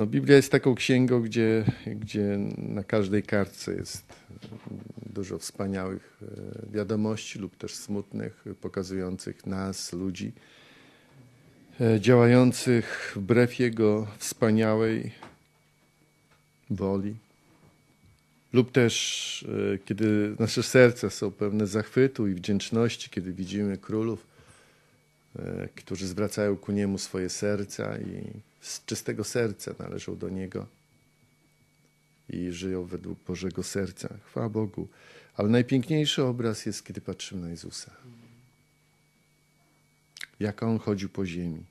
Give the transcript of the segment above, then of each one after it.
No, Biblia jest taką księgą, gdzie, gdzie na każdej kartce jest dużo wspaniałych e, wiadomości lub też smutnych, pokazujących nas, ludzi, e, działających wbrew Jego wspaniałej woli. Lub też, e, kiedy nasze serca są pełne zachwytu i wdzięczności, kiedy widzimy królów, którzy zwracają ku Niemu swoje serca i z czystego serca należą do Niego i żyją według Bożego serca. Chwała Bogu. Ale najpiękniejszy obraz jest, kiedy patrzymy na Jezusa. Jak On chodził po ziemi.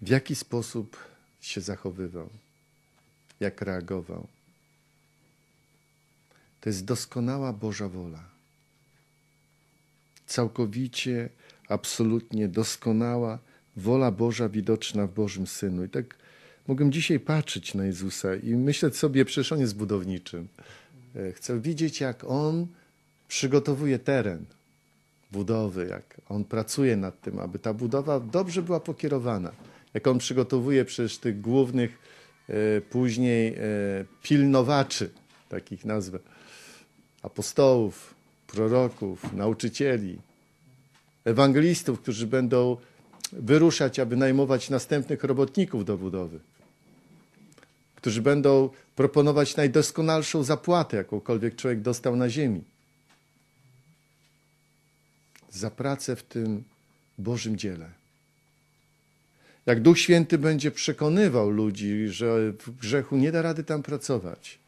W jaki sposób się zachowywał. Jak reagował. To jest doskonała Boża wola. Całkowicie, absolutnie doskonała wola Boża widoczna w Bożym Synu. I tak mogłem dzisiaj patrzeć na Jezusa i myśleć sobie, przecież on jest budowniczym. E, chcę widzieć, jak on przygotowuje teren budowy, jak on pracuje nad tym, aby ta budowa dobrze była pokierowana. Jak on przygotowuje przecież tych głównych e, później e, pilnowaczy, takich nazwę, apostołów, proroków, nauczycieli, ewangelistów, którzy będą wyruszać, aby najmować następnych robotników do budowy, którzy będą proponować najdoskonalszą zapłatę, jakąkolwiek człowiek dostał na ziemi. Za pracę w tym Bożym dziele. Jak Duch Święty będzie przekonywał ludzi, że w grzechu nie da rady tam pracować,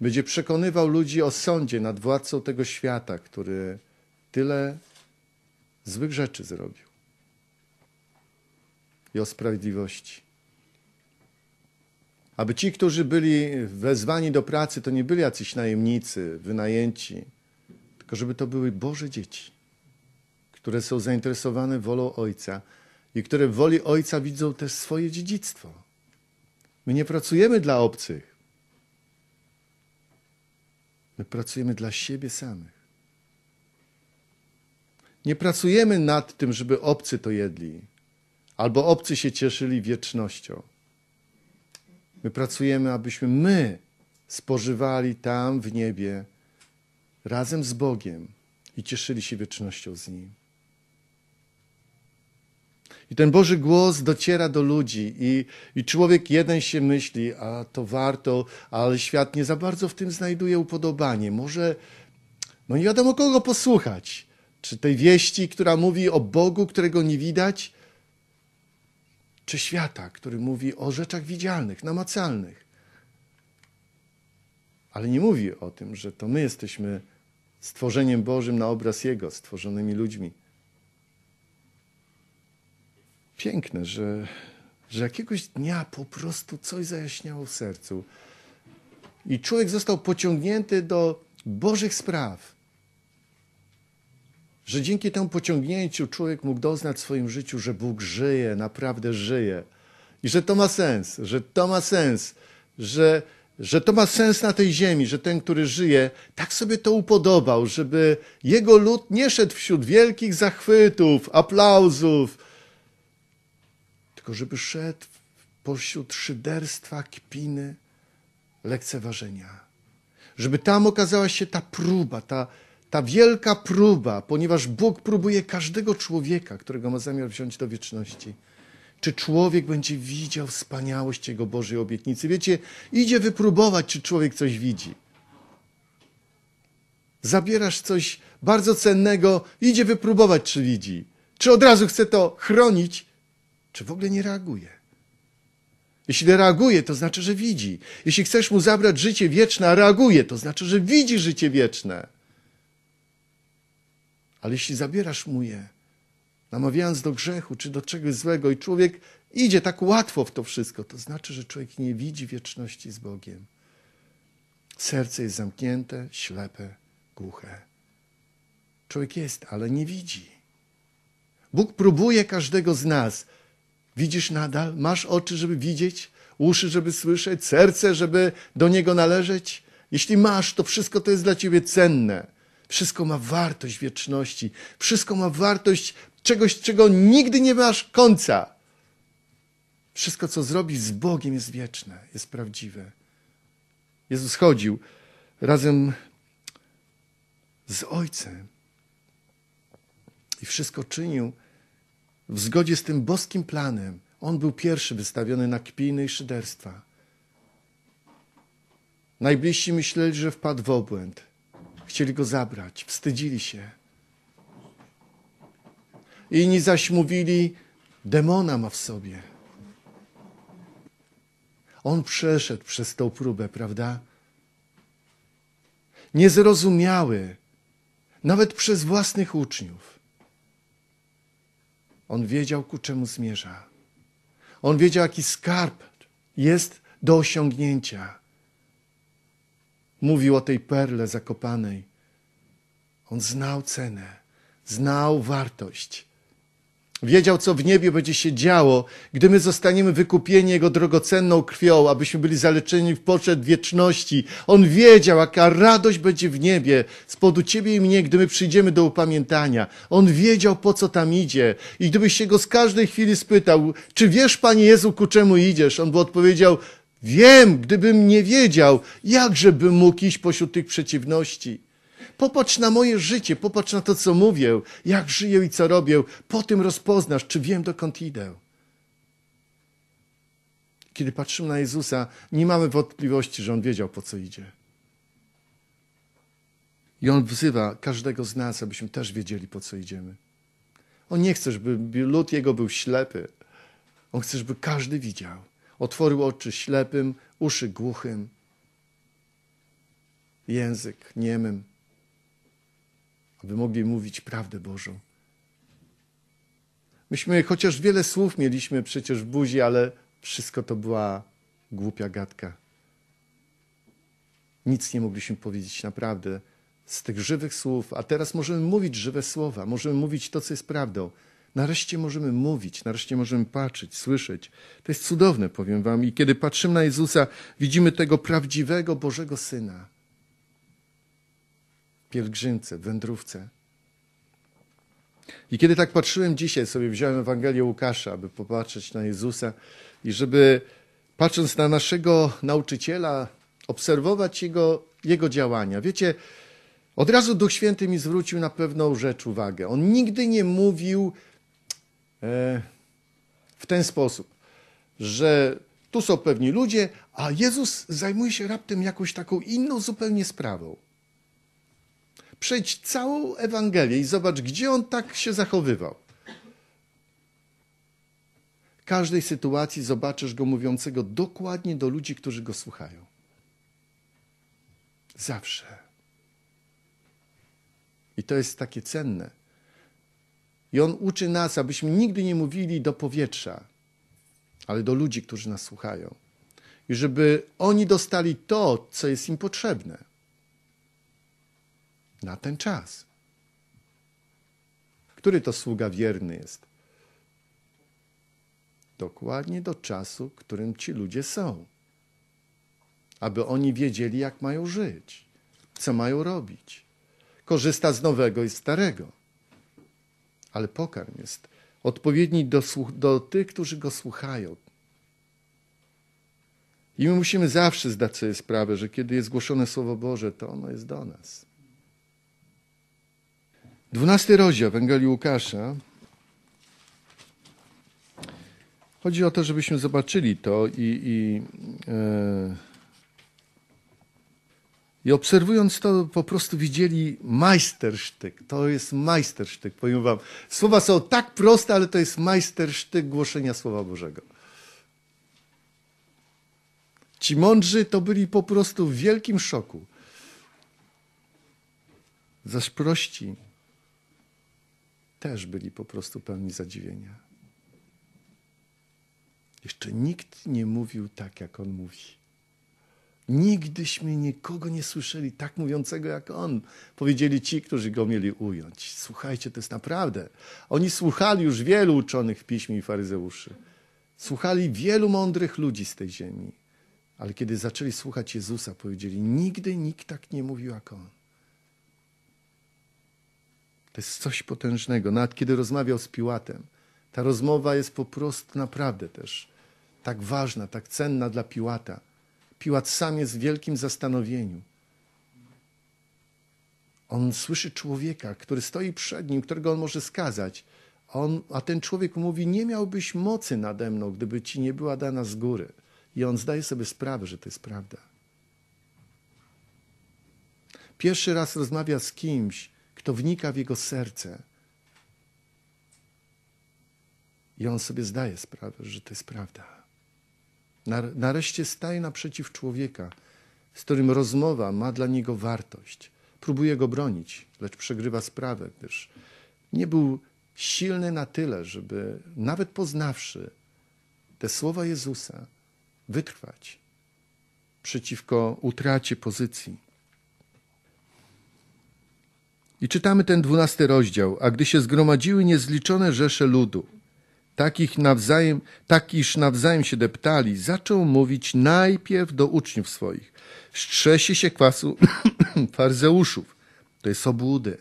będzie przekonywał ludzi o sądzie nad władcą tego świata, który tyle złych rzeczy zrobił i o sprawiedliwości. Aby ci, którzy byli wezwani do pracy, to nie byli jacyś najemnicy, wynajęci, tylko żeby to były Boże dzieci, które są zainteresowane wolą Ojca i które w woli Ojca widzą też swoje dziedzictwo. My nie pracujemy dla obcych. My pracujemy dla siebie samych. Nie pracujemy nad tym, żeby obcy to jedli, albo obcy się cieszyli wiecznością. My pracujemy, abyśmy my spożywali tam w niebie razem z Bogiem i cieszyli się wiecznością z Nim. I ten Boży głos dociera do ludzi, i, i człowiek jeden się myśli, a to warto, ale świat nie za bardzo w tym znajduje upodobanie. Może, no nie wiadomo kogo posłuchać. Czy tej wieści, która mówi o Bogu, którego nie widać, czy świata, który mówi o rzeczach widzialnych, namacalnych. Ale nie mówi o tym, że to my jesteśmy stworzeniem Bożym na obraz Jego, stworzonymi ludźmi. Piękne, że, że jakiegoś dnia po prostu coś zajaśniało w sercu i człowiek został pociągnięty do Bożych spraw że dzięki temu pociągnięciu człowiek mógł doznać w swoim życiu, że Bóg żyje, naprawdę żyje. I że to ma sens, że to ma sens, że, że to ma sens na tej ziemi, że ten, który żyje, tak sobie to upodobał, żeby jego lud nie szedł wśród wielkich zachwytów, aplauzów, tylko żeby szedł pośród szyderstwa, kpiny, lekceważenia. Żeby tam okazała się ta próba, ta, ta wielka próba, ponieważ Bóg próbuje każdego człowieka, którego ma zamiar wziąć do wieczności. Czy człowiek będzie widział wspaniałość Jego Bożej obietnicy? Wiecie, idzie wypróbować, czy człowiek coś widzi. Zabierasz coś bardzo cennego, idzie wypróbować, czy widzi. Czy od razu chce to chronić, czy w ogóle nie reaguje. Jeśli reaguje, to znaczy, że widzi. Jeśli chcesz mu zabrać życie wieczne, a reaguje, to znaczy, że widzi życie wieczne. Ale jeśli zabierasz mu je, namawiając do grzechu czy do czegoś złego, i człowiek idzie tak łatwo w to wszystko, to znaczy, że człowiek nie widzi wieczności z Bogiem. Serce jest zamknięte, ślepe, głuche. Człowiek jest, ale nie widzi. Bóg próbuje każdego z nas. Widzisz nadal? Masz oczy, żeby widzieć, uszy, żeby słyszeć, serce, żeby do Niego należeć? Jeśli masz, to wszystko to jest dla Ciebie cenne. Wszystko ma wartość wieczności. Wszystko ma wartość czegoś, czego nigdy nie masz końca. Wszystko, co zrobisz z Bogiem, jest wieczne, jest prawdziwe. Jezus chodził razem z Ojcem i wszystko czynił w zgodzie z tym boskim planem. On był pierwszy wystawiony na kpiny i szyderstwa. Najbliżsi myśleli, że wpadł w obłęd. Chcieli go zabrać, wstydzili się. Inni zaś mówili, demona ma w sobie. On przeszedł przez tą próbę, prawda? Niezrozumiały, nawet przez własnych uczniów. On wiedział, ku czemu zmierza. On wiedział, jaki skarb jest do osiągnięcia mówił o tej perle zakopanej. On znał cenę, znał wartość. Wiedział, co w niebie będzie się działo, gdy my zostaniemy wykupieni Jego drogocenną krwią, abyśmy byli zaleczeni w poczet wieczności. On wiedział, jaka radość będzie w niebie z powodu Ciebie i mnie, gdy my przyjdziemy do upamiętania. On wiedział, po co tam idzie. I gdybyś się Go z każdej chwili spytał, czy wiesz, Panie Jezu, ku czemu idziesz? On by odpowiedział, Wiem, gdybym nie wiedział, jakże bym mógł iść pośród tych przeciwności. Popatrz na moje życie, popatrz na to, co mówię, jak żyję i co robię. Po tym rozpoznasz, czy wiem, dokąd idę. Kiedy patrzymy na Jezusa, nie mamy wątpliwości, że On wiedział, po co idzie. I On wzywa każdego z nas, abyśmy też wiedzieli, po co idziemy. On nie chce, żeby lud Jego był ślepy. On chce, żeby każdy widział otworzył oczy ślepym, uszy głuchym, język niemym, aby mogli mówić prawdę Bożą. Myśmy chociaż wiele słów mieliśmy przecież w buzi, ale wszystko to była głupia gadka. Nic nie mogliśmy powiedzieć naprawdę z tych żywych słów, a teraz możemy mówić żywe słowa, możemy mówić to, co jest prawdą. Nareszcie możemy mówić, nareszcie możemy patrzeć, słyszeć. To jest cudowne, powiem Wam. I kiedy patrzymy na Jezusa, widzimy tego prawdziwego Bożego Syna. Pielgrzymce, wędrówce. I kiedy tak patrzyłem dzisiaj, sobie wziąłem Ewangelię Łukasza, aby popatrzeć na Jezusa i żeby patrząc na naszego nauczyciela, obserwować jego, jego działania. Wiecie, od razu Duch Święty mi zwrócił na pewną rzecz uwagę. On nigdy nie mówił, E, w ten sposób, że tu są pewni ludzie, a Jezus zajmuje się raptem jakąś taką inną zupełnie sprawą. Przejdź całą Ewangelię i zobacz, gdzie on tak się zachowywał. W każdej sytuacji zobaczysz go mówiącego dokładnie do ludzi, którzy go słuchają. Zawsze. I to jest takie cenne i On uczy nas, abyśmy nigdy nie mówili do powietrza, ale do ludzi, którzy nas słuchają. I żeby oni dostali to, co jest im potrzebne na ten czas. Który to sługa wierny jest? Dokładnie do czasu, którym ci ludzie są. Aby oni wiedzieli, jak mają żyć, co mają robić. Korzysta z nowego i starego ale pokarm jest odpowiedni do, do tych, którzy go słuchają. I my musimy zawsze zdać sobie sprawę, że kiedy jest głoszone Słowo Boże, to ono jest do nas. Dwunasty rozdział Ewangelii Łukasza. Chodzi o to, żebyśmy zobaczyli to i, i yy i obserwując to, po prostu widzieli majstersztyk. To jest majstersztyk, powiem wam. Słowa są tak proste, ale to jest majstersztyk głoszenia Słowa Bożego. Ci mądrzy to byli po prostu w wielkim szoku. Zaś prości też byli po prostu pełni zadziwienia. Jeszcze nikt nie mówił tak, jak on mówi. Nigdyśmy nikogo nie słyszeli tak mówiącego jak on. Powiedzieli ci, którzy go mieli ująć. Słuchajcie, to jest naprawdę. Oni słuchali już wielu uczonych w piśmie i faryzeuszy. Słuchali wielu mądrych ludzi z tej ziemi. Ale kiedy zaczęli słuchać Jezusa, powiedzieli: Nigdy nikt tak nie mówił jak on. To jest coś potężnego. Nawet kiedy rozmawiał z Piłatem, ta rozmowa jest po prostu naprawdę też tak ważna, tak cenna dla Piłata Piłat sam jest w wielkim zastanowieniu. On słyszy człowieka, który stoi przed nim, którego on może skazać. A, on, a ten człowiek mówi: Nie miałbyś mocy nade mną, gdyby ci nie była dana z góry. I on zdaje sobie sprawę, że to jest prawda. Pierwszy raz rozmawia z kimś, kto wnika w jego serce. I on sobie zdaje sprawę, że to jest prawda. Nareszcie staje naprzeciw człowieka, z którym rozmowa ma dla niego wartość. Próbuje go bronić, lecz przegrywa sprawę, gdyż nie był silny na tyle, żeby nawet poznawszy te słowa Jezusa, wytrwać przeciwko utracie pozycji. I czytamy ten dwunasty rozdział. A gdy się zgromadziły niezliczone rzesze ludu, takich nawzajem, tak iż nawzajem się deptali, zaczął mówić najpierw do uczniów swoich. Strzesie się kwasu farzeuszów. To jest obłudy.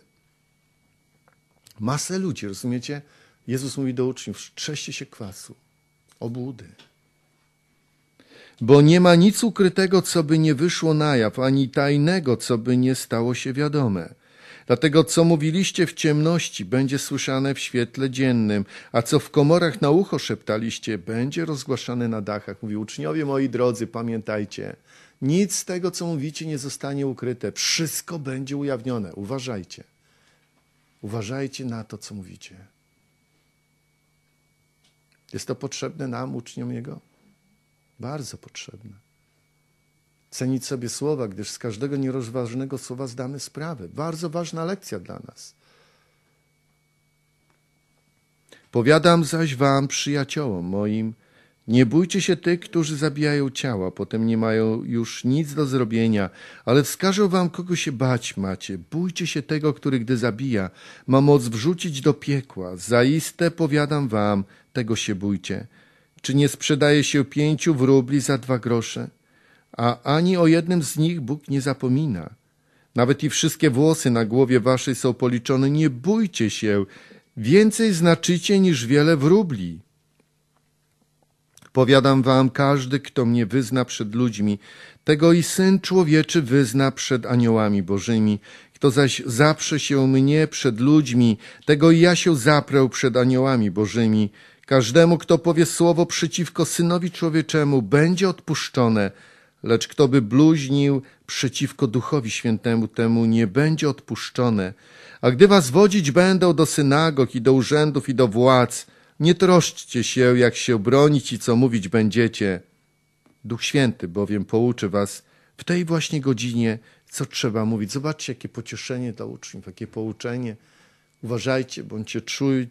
Masę ludzi, rozumiecie? Jezus mówi do uczniów, strzeście się kwasu. Obłudy. Bo nie ma nic ukrytego, co by nie wyszło na jaw, ani tajnego, co by nie stało się wiadome. Dlatego co mówiliście w ciemności, będzie słyszane w świetle dziennym, a co w komorach na ucho szeptaliście, będzie rozgłaszane na dachach. Mówi uczniowie moi drodzy, pamiętajcie, nic z tego, co mówicie, nie zostanie ukryte. Wszystko będzie ujawnione. Uważajcie. Uważajcie na to, co mówicie. Jest to potrzebne nam, uczniom Jego? Bardzo potrzebne cenić sobie słowa, gdyż z każdego nierozważnego słowa zdamy sprawę. Bardzo ważna lekcja dla nas. Powiadam zaś wam, przyjaciołom moim, nie bójcie się tych, którzy zabijają ciała, potem nie mają już nic do zrobienia, ale wskażę wam, kogo się bać macie. Bójcie się tego, który gdy zabija, ma moc wrzucić do piekła. Zaiste powiadam wam, tego się bójcie. Czy nie sprzedaje się pięciu rubli za dwa grosze? a ani o jednym z nich Bóg nie zapomina. Nawet i wszystkie włosy na głowie waszej są policzone. Nie bójcie się, więcej znaczycie niż wiele wróbli. Powiadam wam, każdy, kto mnie wyzna przed ludźmi, tego i Syn Człowieczy wyzna przed aniołami bożymi. Kto zaś zaprze się mnie przed ludźmi, tego i ja się zaprę przed aniołami bożymi. Każdemu, kto powie słowo przeciwko Synowi Człowieczemu, będzie odpuszczone – Lecz kto by bluźnił przeciwko Duchowi Świętemu, temu nie będzie odpuszczone. A gdy was wodzić będą do synagog i do urzędów i do władz, nie troszczcie się, jak się bronić i co mówić będziecie. Duch Święty bowiem pouczy was w tej właśnie godzinie, co trzeba mówić. Zobaczcie, jakie pocieszenie dla uczniów, jakie pouczenie. Uważajcie, bądźcie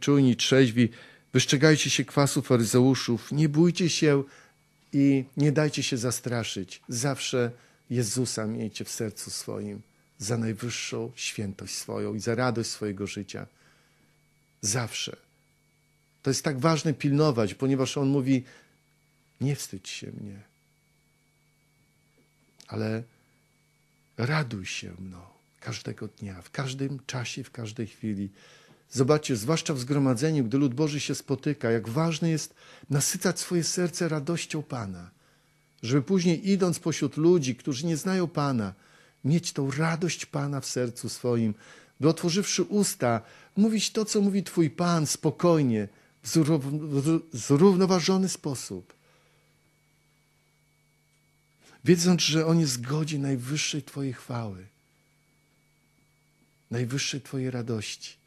czujni, trzeźwi, wystrzegajcie się kwasu faryzeuszów, nie bójcie się i nie dajcie się zastraszyć. Zawsze Jezusa miejcie w sercu swoim za najwyższą świętość swoją i za radość swojego życia. Zawsze. To jest tak ważne pilnować, ponieważ on mówi: Nie wstydź się mnie, ale raduj się mną każdego dnia, w każdym czasie, w każdej chwili. Zobaczcie, zwłaszcza w zgromadzeniu, gdy lud Boży się spotyka, jak ważne jest nasycać swoje serce radością Pana, żeby później idąc pośród ludzi, którzy nie znają Pana, mieć tą radość Pana w sercu swoim, by otworzywszy usta, mówić to, co mówi Twój Pan spokojnie, w zrównoważony sposób. Wiedząc, że On jest godzi najwyższej Twojej chwały, najwyższej Twojej radości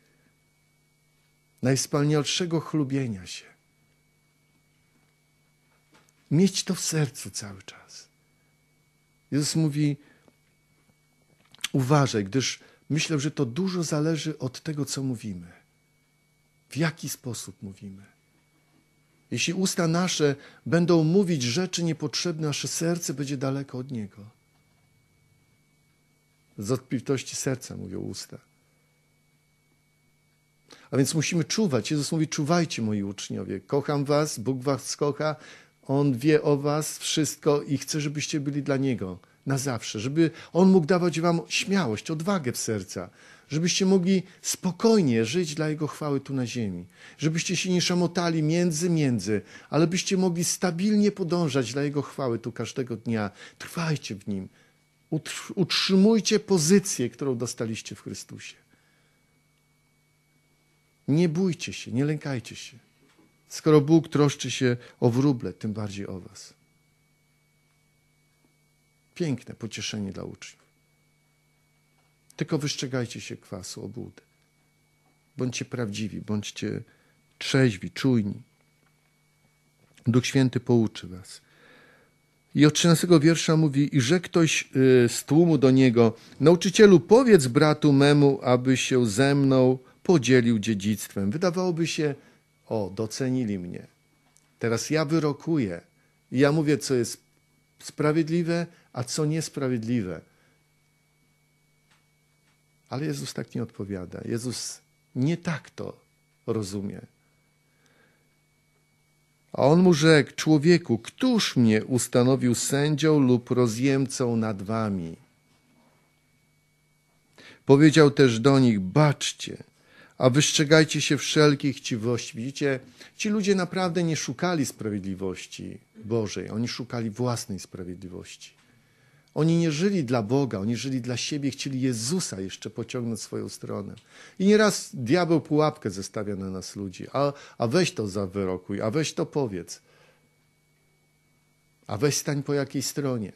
najwspanialszego chlubienia się. Mieć to w sercu cały czas. Jezus mówi: Uważaj, gdyż myślę, że to dużo zależy od tego, co mówimy. W jaki sposób mówimy. Jeśli usta nasze będą mówić rzeczy niepotrzebne, nasze serce będzie daleko od Niego. Z odpiltości serca mówią usta. A więc musimy czuwać. Jezus mówi: Czuwajcie, moi uczniowie. Kocham was, Bóg was kocha, On wie o was wszystko i chce, żebyście byli dla Niego na zawsze, żeby On mógł dawać wam śmiałość, odwagę w serca, żebyście mogli spokojnie żyć dla Jego chwały tu na ziemi, żebyście się nie szamotali między, między, ale byście mogli stabilnie podążać dla Jego chwały tu każdego dnia. Trwajcie w Nim, utrzymujcie pozycję, którą dostaliście w Chrystusie. Nie bójcie się, nie lękajcie się. Skoro Bóg troszczy się o wróble, tym bardziej o was. Piękne pocieszenie dla uczniów. Tylko wystrzegajcie się kwasu obłudy. Bądźcie prawdziwi, bądźcie trzeźwi, czujni. Duch Święty pouczy was. I od 13 wiersza mówi, i że ktoś y, z tłumu do niego, nauczycielu, powiedz bratu memu, aby się ze mną podzielił dziedzictwem. Wydawałoby się, o, docenili mnie. Teraz ja wyrokuję. Ja mówię, co jest sprawiedliwe, a co niesprawiedliwe. Ale Jezus tak nie odpowiada. Jezus nie tak to rozumie. A on mu rzekł: Człowieku, któż mnie ustanowił sędzią lub rozjemcą nad wami? Powiedział też do nich: Baczcie, a wystrzegajcie się wszelkich chciwości. Widzicie, ci ludzie naprawdę nie szukali sprawiedliwości Bożej, oni szukali własnej sprawiedliwości. Oni nie żyli dla Boga, oni żyli dla siebie, chcieli Jezusa jeszcze pociągnąć swoją stronę. I nieraz diabeł pułapkę zestawia na nas ludzi. A, a weź to za wyrokuj, a weź to powiedz. A weź stań po jakiej stronie.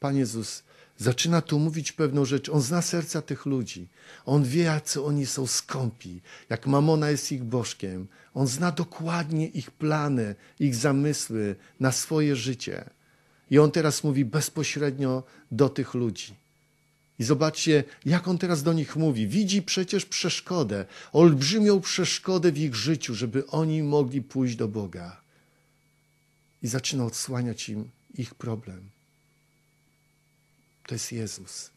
Pan Jezus zaczyna tu mówić pewną rzecz. On zna serca tych ludzi. On wie, jak co oni są skąpi, jak mamona jest ich bożkiem. On zna dokładnie ich plany, ich zamysły na swoje życie. I on teraz mówi bezpośrednio do tych ludzi. I zobaczcie, jak on teraz do nich mówi. Widzi przecież przeszkodę, olbrzymią przeszkodę w ich życiu, żeby oni mogli pójść do Boga. I zaczyna odsłaniać im ich problem. To jest Jezus.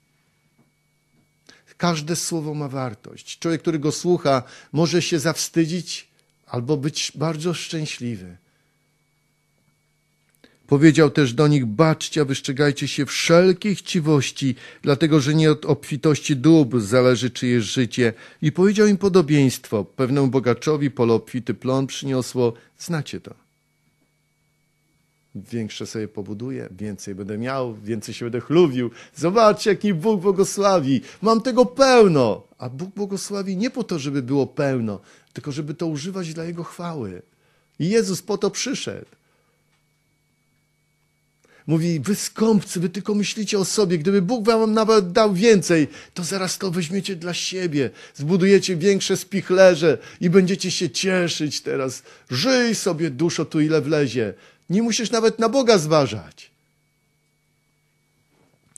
Każde słowo ma wartość. Człowiek, który go słucha, może się zawstydzić albo być bardzo szczęśliwy. Powiedział też do nich: Baczcie, wystrzegajcie się wszelkiej chciwości, dlatego że nie od obfitości dóbr zależy czyjeś życie. I powiedział im podobieństwo. Pewnemu bogaczowi pole obfity plon przyniosło. Znacie to większe sobie pobuduję, więcej będę miał, więcej się będę chlubił. Zobaczcie, jaki Bóg błogosławi. Mam tego pełno. A Bóg błogosławi nie po to, żeby było pełno, tylko żeby to używać dla Jego chwały. I Jezus po to przyszedł. Mówi, wy skąpcy, wy tylko myślicie o sobie. Gdyby Bóg wam nawet dał więcej, to zaraz to weźmiecie dla siebie. Zbudujecie większe spichlerze i będziecie się cieszyć teraz. Żyj sobie duszo tu ile wlezie. Nie musisz nawet na Boga zważać.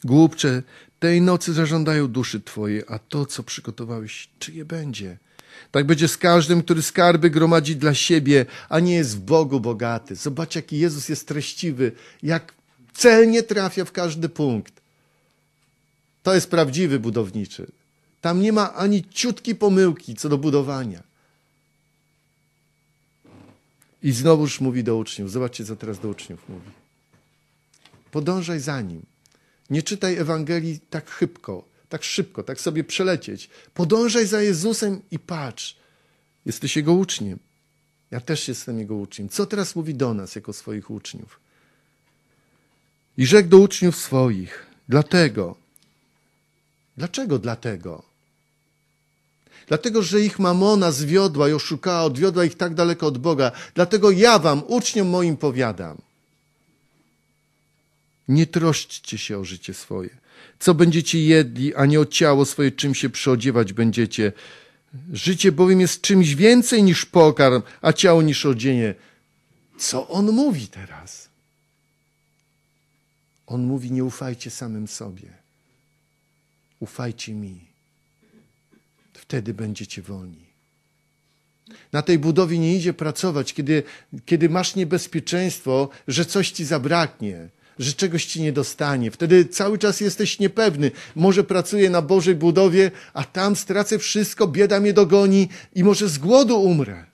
Głupcze, tej nocy zażądają duszy Twojej, a to, co przygotowałeś, czyje będzie? Tak będzie z każdym, który skarby gromadzi dla siebie, a nie jest w Bogu bogaty. Zobacz, jaki Jezus jest treściwy, jak celnie trafia w każdy punkt. To jest prawdziwy budowniczy. Tam nie ma ani ciutki pomyłki co do budowania. I znowuż mówi do uczniów. Zobaczcie, co teraz do uczniów mówi. Podążaj za nim. Nie czytaj Ewangelii tak szybko, tak szybko, tak sobie przelecieć. Podążaj za Jezusem i patrz. Jesteś Jego uczniem. Ja też jestem Jego uczniem. Co teraz mówi do nas jako swoich uczniów? I rzekł do uczniów swoich. Dlatego. Dlaczego dlatego? Dlatego, że ich mamona zwiodła i oszukała, odwiodła ich tak daleko od Boga. Dlatego ja wam, uczniom moim, powiadam. Nie troszczcie się o życie swoje. Co będziecie jedli, a nie o ciało swoje, czym się przyodziewać będziecie. Życie bowiem jest czymś więcej niż pokarm, a ciało niż odzienie. Co on mówi teraz? On mówi: Nie ufajcie samym sobie. Ufajcie mi wtedy będziecie wolni. Na tej budowie nie idzie pracować, kiedy, kiedy masz niebezpieczeństwo, że coś ci zabraknie, że czegoś ci nie dostanie. Wtedy cały czas jesteś niepewny. Może pracuję na Bożej budowie, a tam stracę wszystko, bieda mnie dogoni i może z głodu umrę.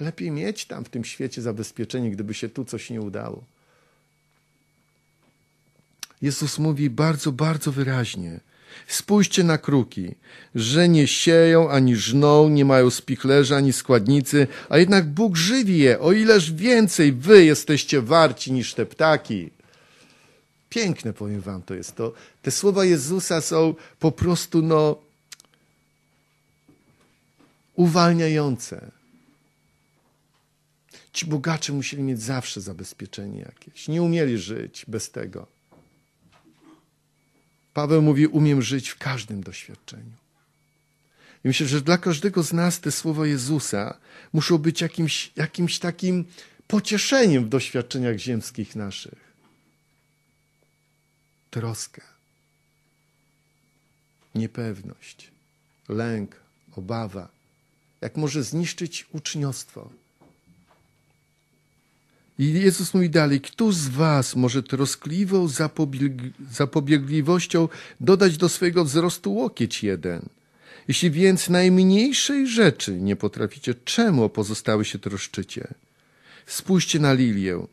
Lepiej mieć tam w tym świecie zabezpieczenie, gdyby się tu coś nie udało. Jezus mówi bardzo, bardzo wyraźnie: Spójrzcie na kruki, że nie sieją ani żną, nie mają spichlerza ani składnicy, a jednak Bóg żywi je, o ileż więcej wy jesteście warci niż te ptaki. Piękne, powiem wam, to jest to. Te słowa Jezusa są po prostu, no, uwalniające. Ci bogacze musieli mieć zawsze zabezpieczenie jakieś. Nie umieli żyć bez tego. Paweł mówi: Umiem żyć w każdym doświadczeniu. I myślę, że dla każdego z nas te słowa Jezusa muszą być jakimś, jakimś takim pocieszeniem w doświadczeniach ziemskich naszych. Troskę, niepewność, lęk, obawa, jak może zniszczyć uczniostwo i Jezus mówi dalej, kto z was może troskliwą zapobieg zapobiegliwością dodać do swojego wzrostu łokieć jeden? Jeśli więc najmniejszej rzeczy nie potraficie, czemu o pozostałe się troszczycie? Spójrzcie na lilię.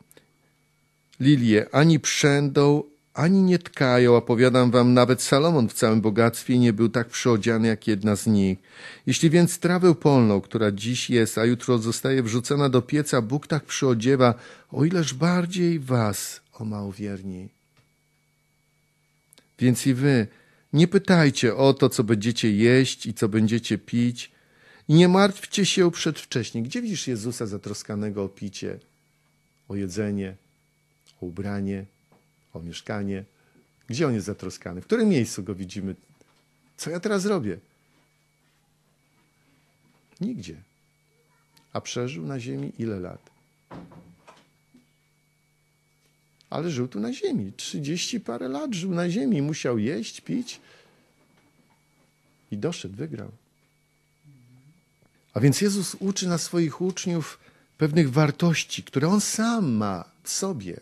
Lilie ani przędą, ani nie tkają, a powiadam wam, nawet Salomon w całym bogactwie nie był tak przyodziany jak jedna z nich. Jeśli więc trawę polną, która dziś jest, a jutro zostaje wrzucona do pieca, Bóg tak przyodziewa, o ileż bardziej was, o małowierni. Więc i wy nie pytajcie o to, co będziecie jeść i co będziecie pić, i nie martwcie się przedwcześnie. Gdzie widzisz Jezusa zatroskanego o picie, o jedzenie, o ubranie? o mieszkanie, gdzie on jest zatroskany, w którym miejscu go widzimy, co ja teraz robię. Nigdzie. A przeżył na ziemi ile lat? Ale żył tu na ziemi. Trzydzieści parę lat żył na ziemi. Musiał jeść, pić. I doszedł, wygrał. A więc Jezus uczy na swoich uczniów pewnych wartości, które on sam ma w sobie.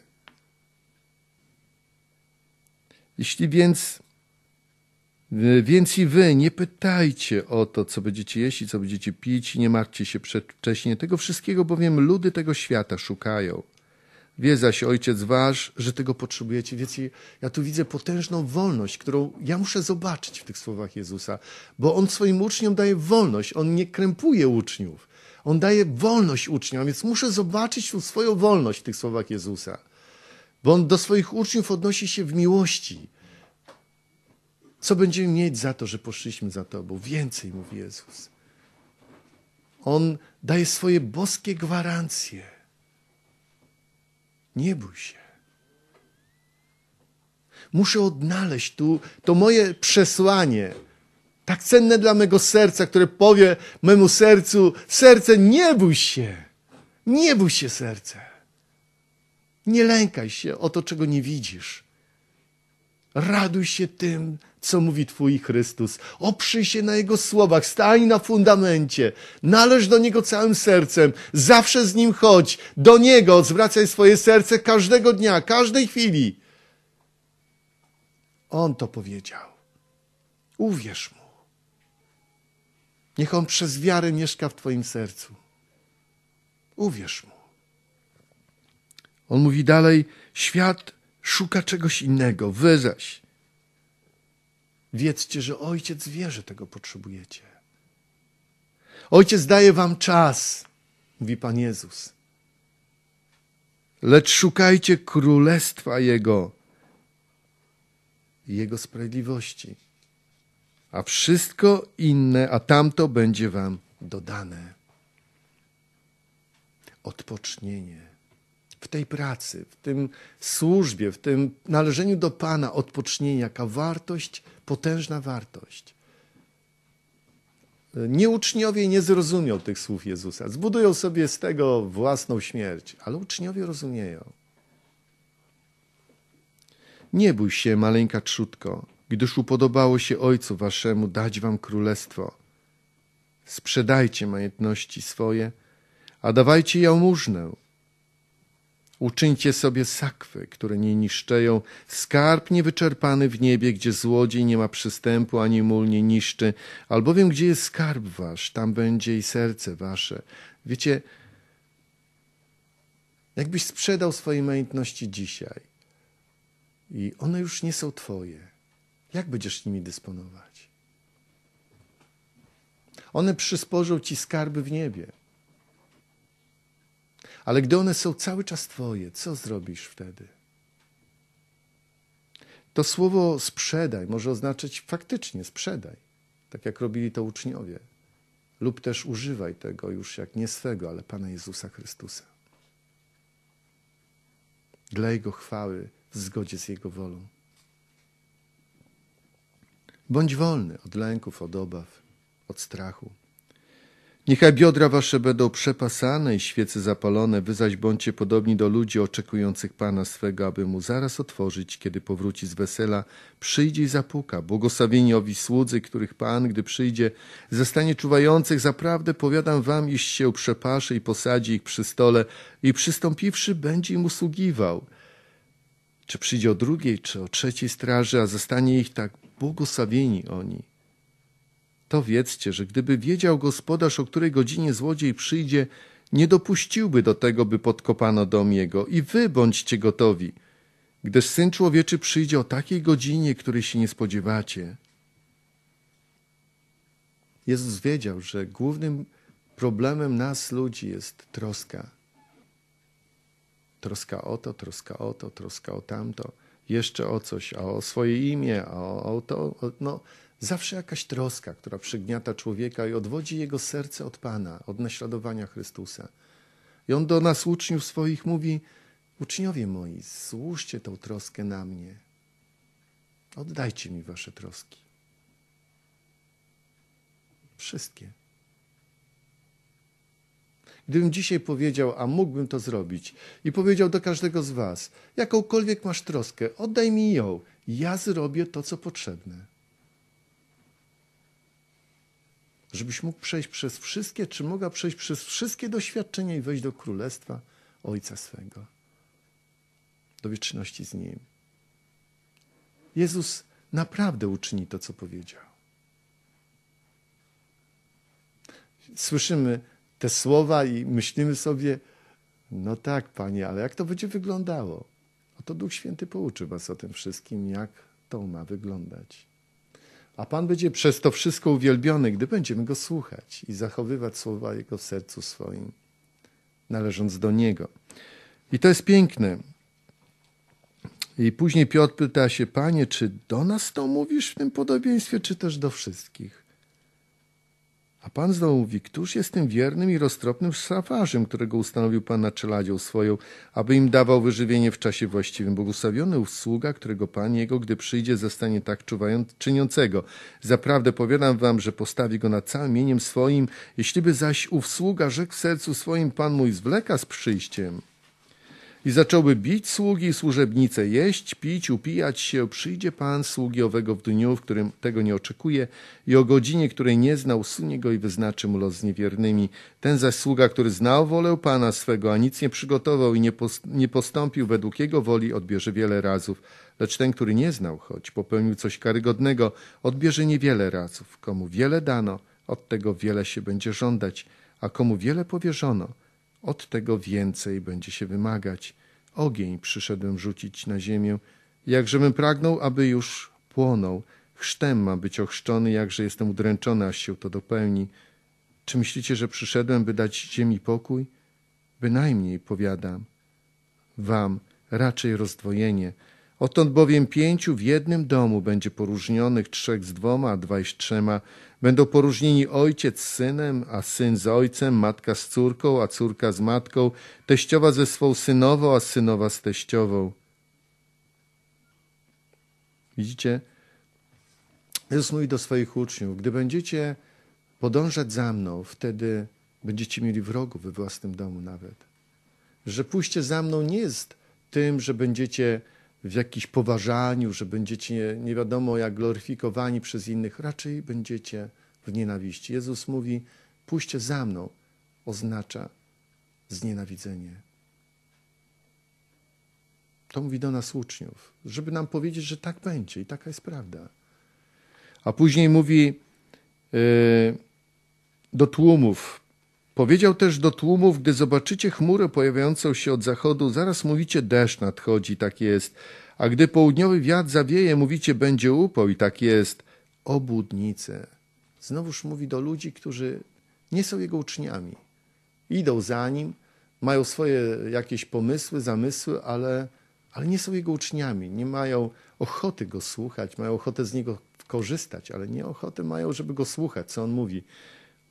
Jeśli więc, więc i wy nie pytajcie o to, co będziecie jeść i co będziecie pić, nie martwcie się przedwcześnie tego wszystkiego, bowiem ludy tego świata szukają. Wie zaś ojciec wasz, że tego potrzebujecie. Wiecie, ja tu widzę potężną wolność, którą ja muszę zobaczyć w tych słowach Jezusa, bo on swoim uczniom daje wolność, on nie krępuje uczniów. On daje wolność uczniom, więc muszę zobaczyć tu swoją wolność w tych słowach Jezusa bo on do swoich uczniów odnosi się w miłości. Co będziemy mieć za to, że poszliśmy za Tobą? Więcej, mówi Jezus. On daje swoje boskie gwarancje. Nie bój się. Muszę odnaleźć tu to moje przesłanie, tak cenne dla mego serca, które powie memu sercu: serce, nie bój się. Nie bój się, serce. Nie lękaj się o to, czego nie widzisz. Raduj się tym, co mówi Twój Chrystus. Oprzyj się na Jego słowach, stań na fundamencie. Należ do Niego całym sercem. Zawsze z Nim chodź. Do Niego zwracaj swoje serce każdego dnia, każdej chwili. On to powiedział. Uwierz Mu. Niech On przez wiarę mieszka w Twoim sercu. Uwierz Mu. On mówi dalej: Świat szuka czegoś innego, wy zaś. Wiedzcie, że ojciec wie, że tego potrzebujecie. Ojciec daje wam czas, mówi Pan Jezus. Lecz szukajcie królestwa Jego i Jego sprawiedliwości, a wszystko inne, a tamto będzie wam dodane. Odpocznienie w tej pracy, w tym służbie, w tym należeniu do Pana odpocznienia, jaka wartość, potężna wartość. Nie uczniowie nie zrozumią tych słów Jezusa. Zbudują sobie z tego własną śmierć, ale uczniowie rozumieją. Nie bój się, maleńka trzutko, gdyż upodobało się Ojcu Waszemu dać Wam królestwo. Sprzedajcie majątności swoje, a dawajcie jałmużnę. Uczyńcie sobie sakwy, które nie niszczeją, skarb niewyczerpany w niebie, gdzie złodziej nie ma przystępu, ani mól nie niszczy, albowiem gdzie jest skarb wasz, tam będzie i serce wasze. Wiecie, jakbyś sprzedał swoje majątności dzisiaj i one już nie są twoje, jak będziesz nimi dysponować? One przysporzą ci skarby w niebie. Ale gdy one są cały czas Twoje, co zrobisz wtedy? To słowo sprzedaj może oznaczać faktycznie sprzedaj, tak jak robili to uczniowie, lub też używaj tego już jak nie swego, ale Pana Jezusa Chrystusa. Dla Jego chwały, w zgodzie z Jego wolą. Bądź wolny od lęków, od obaw, od strachu. Niechaj biodra wasze będą przepasane i świece zapalone, wy zaś bądźcie podobni do ludzi oczekujących Pana swego, aby mu zaraz otworzyć, kiedy powróci z wesela, przyjdzie i zapuka. Błogosławieni owi słudzy, których Pan, gdy przyjdzie, zastanie czuwających, zaprawdę powiadam wam, iż się przepaszy i posadzi ich przy stole i przystąpiwszy będzie im usługiwał. Czy przyjdzie o drugiej, czy o trzeciej straży, a zastanie ich tak błogosławieni oni to wiedzcie, że gdyby wiedział gospodarz, o której godzinie złodziej przyjdzie, nie dopuściłby do tego, by podkopano dom jego. I wy bądźcie gotowi, gdyż Syn Człowieczy przyjdzie o takiej godzinie, której się nie spodziewacie. Jezus wiedział, że głównym problemem nas ludzi jest troska. Troska o to, troska o to, troska o tamto, jeszcze o coś, a o swoje imię, a o, o to. O, no, zawsze jakaś troska, która przygniata człowieka i odwodzi jego serce od Pana, od naśladowania Chrystusa. I on do nas, uczniów swoich, mówi: Uczniowie moi, złóżcie tą troskę na mnie. Oddajcie mi wasze troski. Wszystkie. Gdybym dzisiaj powiedział, a mógłbym to zrobić, i powiedział do każdego z Was: jakąkolwiek masz troskę, oddaj mi ją, ja zrobię to, co potrzebne. żebyś mógł przejść przez wszystkie, czy mogła przejść przez wszystkie doświadczenia i wejść do królestwa Ojca swego, do wieczności z Nim. Jezus naprawdę uczyni to, co powiedział. Słyszymy te słowa i myślimy sobie, no tak, Panie, ale jak to będzie wyglądało? Oto Duch Święty pouczy Was o tym wszystkim, jak to ma wyglądać. A Pan będzie przez to wszystko uwielbiony, gdy będziemy Go słuchać i zachowywać słowa Jego w sercu swoim, należąc do Niego. I to jest piękne. I później Piotr pyta się, Panie, czy do nas to mówisz w tym podobieństwie, czy też do wszystkich? A pan znowu mówi, któż jest tym wiernym i roztropnym szafarzem, którego ustanowił pan na czeladzią swoją, aby im dawał wyżywienie w czasie właściwym. Błogosławiony usługa, którego pan jego, gdy przyjdzie, zostanie tak czuwając, czyniącego. Zaprawdę powiadam wam, że postawi go nad całym imieniem swoim. Jeśliby zaś usługa rzekł w sercu swoim, pan mój zwleka z przyjściem, i zaczęły bić sługi i służebnice, jeść, pić, upijać się. Przyjdzie pan sługi owego w dniu, w którym tego nie oczekuje i o godzinie, której nie znał, sunie go i wyznaczy mu los z niewiernymi. Ten zaś sługa, który znał wolę pana swego, a nic nie przygotował i nie postąpił według jego woli, odbierze wiele razów. Lecz ten, który nie znał, choć popełnił coś karygodnego, odbierze niewiele razów. Komu wiele dano, od tego wiele się będzie żądać, a komu wiele powierzono – od tego więcej będzie się wymagać. Ogień przyszedłem rzucić na ziemię, jakżebym pragnął, aby już płonął. Chrztem ma być ochrzczony, jakże jestem udręczony, aż się to dopełni. Czy myślicie, że przyszedłem, by dać ziemi pokój? Bynajmniej, powiadam. Wam raczej rozdwojenie. Odtąd bowiem pięciu w jednym domu będzie poróżnionych, trzech z dwoma, a dwaj z trzema, Będą poróżnieni ojciec z synem, a syn z ojcem, matka z córką, a córka z matką, teściowa ze swą synową, a synowa z teściową. Widzicie? Jezus mówi do swoich uczniów, gdy będziecie podążać za mną, wtedy będziecie mieli wrogów we własnym domu nawet. Że pójście za mną nie jest tym, że będziecie w jakimś poważaniu, że będziecie nie wiadomo jak gloryfikowani przez innych, raczej będziecie w nienawiści. Jezus mówi: pójście za mną oznacza znienawidzenie. To mówi do nas uczniów, żeby nam powiedzieć, że tak będzie i taka jest prawda. A później mówi y, do tłumów, Powiedział też do tłumów, gdy zobaczycie chmurę pojawiającą się od zachodu, zaraz mówicie deszcz nadchodzi, tak jest. A gdy południowy wiatr zawieje, mówicie będzie upał i tak jest. Obłudnice. Znowuż mówi do ludzi, którzy nie są jego uczniami. Idą za nim, mają swoje jakieś pomysły, zamysły, ale, ale nie są jego uczniami. Nie mają ochoty go słuchać, mają ochotę z niego korzystać, ale nie ochotę mają, żeby go słuchać, co on mówi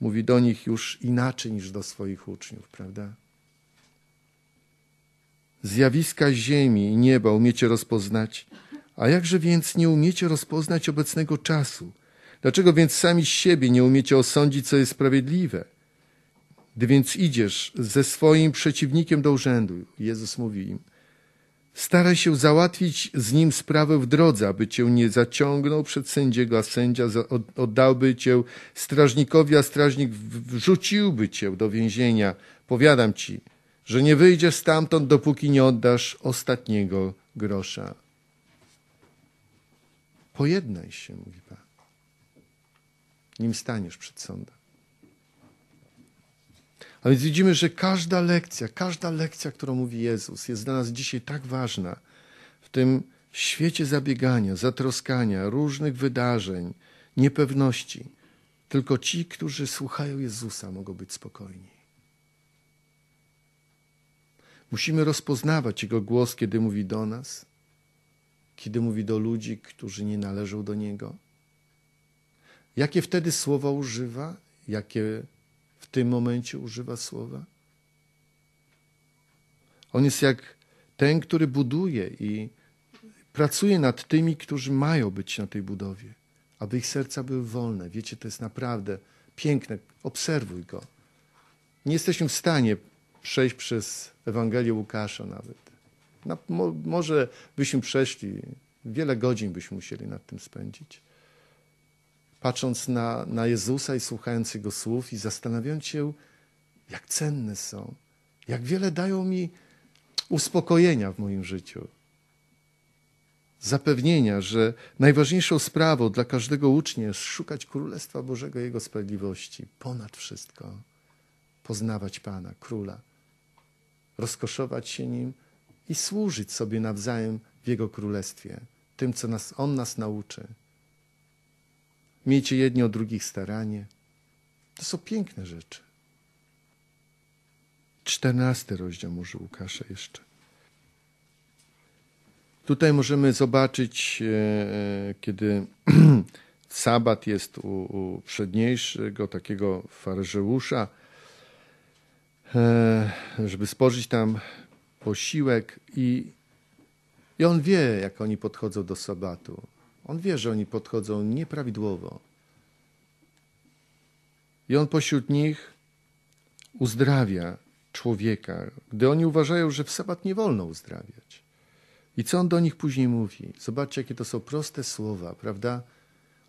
mówi do nich już inaczej niż do swoich uczniów, prawda? Zjawiska ziemi i nieba umiecie rozpoznać, a jakże więc nie umiecie rozpoznać obecnego czasu? Dlaczego więc sami siebie nie umiecie osądzić, co jest sprawiedliwe? Gdy więc idziesz ze swoim przeciwnikiem do urzędu, Jezus mówi im, Staraj się załatwić z nim sprawę w drodze, aby cię nie zaciągnął przed sędziego, a sędzia oddałby cię strażnikowi, a strażnik wrzuciłby cię do więzienia. Powiadam ci, że nie wyjdziesz stamtąd, dopóki nie oddasz ostatniego grosza. Pojednaj się, mówi Pan, nim staniesz przed sądem. A więc widzimy, że każda lekcja, każda lekcja, którą mówi Jezus, jest dla nas dzisiaj tak ważna w tym świecie zabiegania, zatroskania, różnych wydarzeń, niepewności. Tylko ci, którzy słuchają Jezusa, mogą być spokojni. Musimy rozpoznawać Jego głos, kiedy mówi do nas, kiedy mówi do ludzi, którzy nie należą do Niego. Jakie wtedy słowa używa, jakie tym momencie używa słowa. On jest jak ten, który buduje i pracuje nad tymi, którzy mają być na tej budowie, aby ich serca były wolne. Wiecie, to jest naprawdę piękne. Obserwuj go. Nie jesteśmy w stanie przejść przez Ewangelię Łukasza nawet. mo, może byśmy przeszli, wiele godzin byśmy musieli nad tym spędzić patrząc na, na Jezusa i słuchając Jego słów i zastanawiając się, jak cenne są, jak wiele dają mi uspokojenia w moim życiu. Zapewnienia, że najważniejszą sprawą dla każdego ucznia jest szukać Królestwa Bożego i Jego sprawiedliwości ponad wszystko. Poznawać Pana, Króla, rozkoszować się Nim i służyć sobie nawzajem w Jego Królestwie, tym, co nas, On nas nauczy. Miejcie jedni o drugich staranie. To są piękne rzeczy. Czternasty rozdział może Łukasza jeszcze. Tutaj możemy zobaczyć, e, e, kiedy sabat jest u, u przedniejszego takiego farzeusza, e, żeby spożyć tam posiłek i, i on wie, jak oni podchodzą do sabatu. On wie, że oni podchodzą nieprawidłowo. I on pośród nich uzdrawia człowieka, gdy oni uważają, że w sabat nie wolno uzdrawiać. I co on do nich później mówi? Zobaczcie, jakie to są proste słowa, prawda?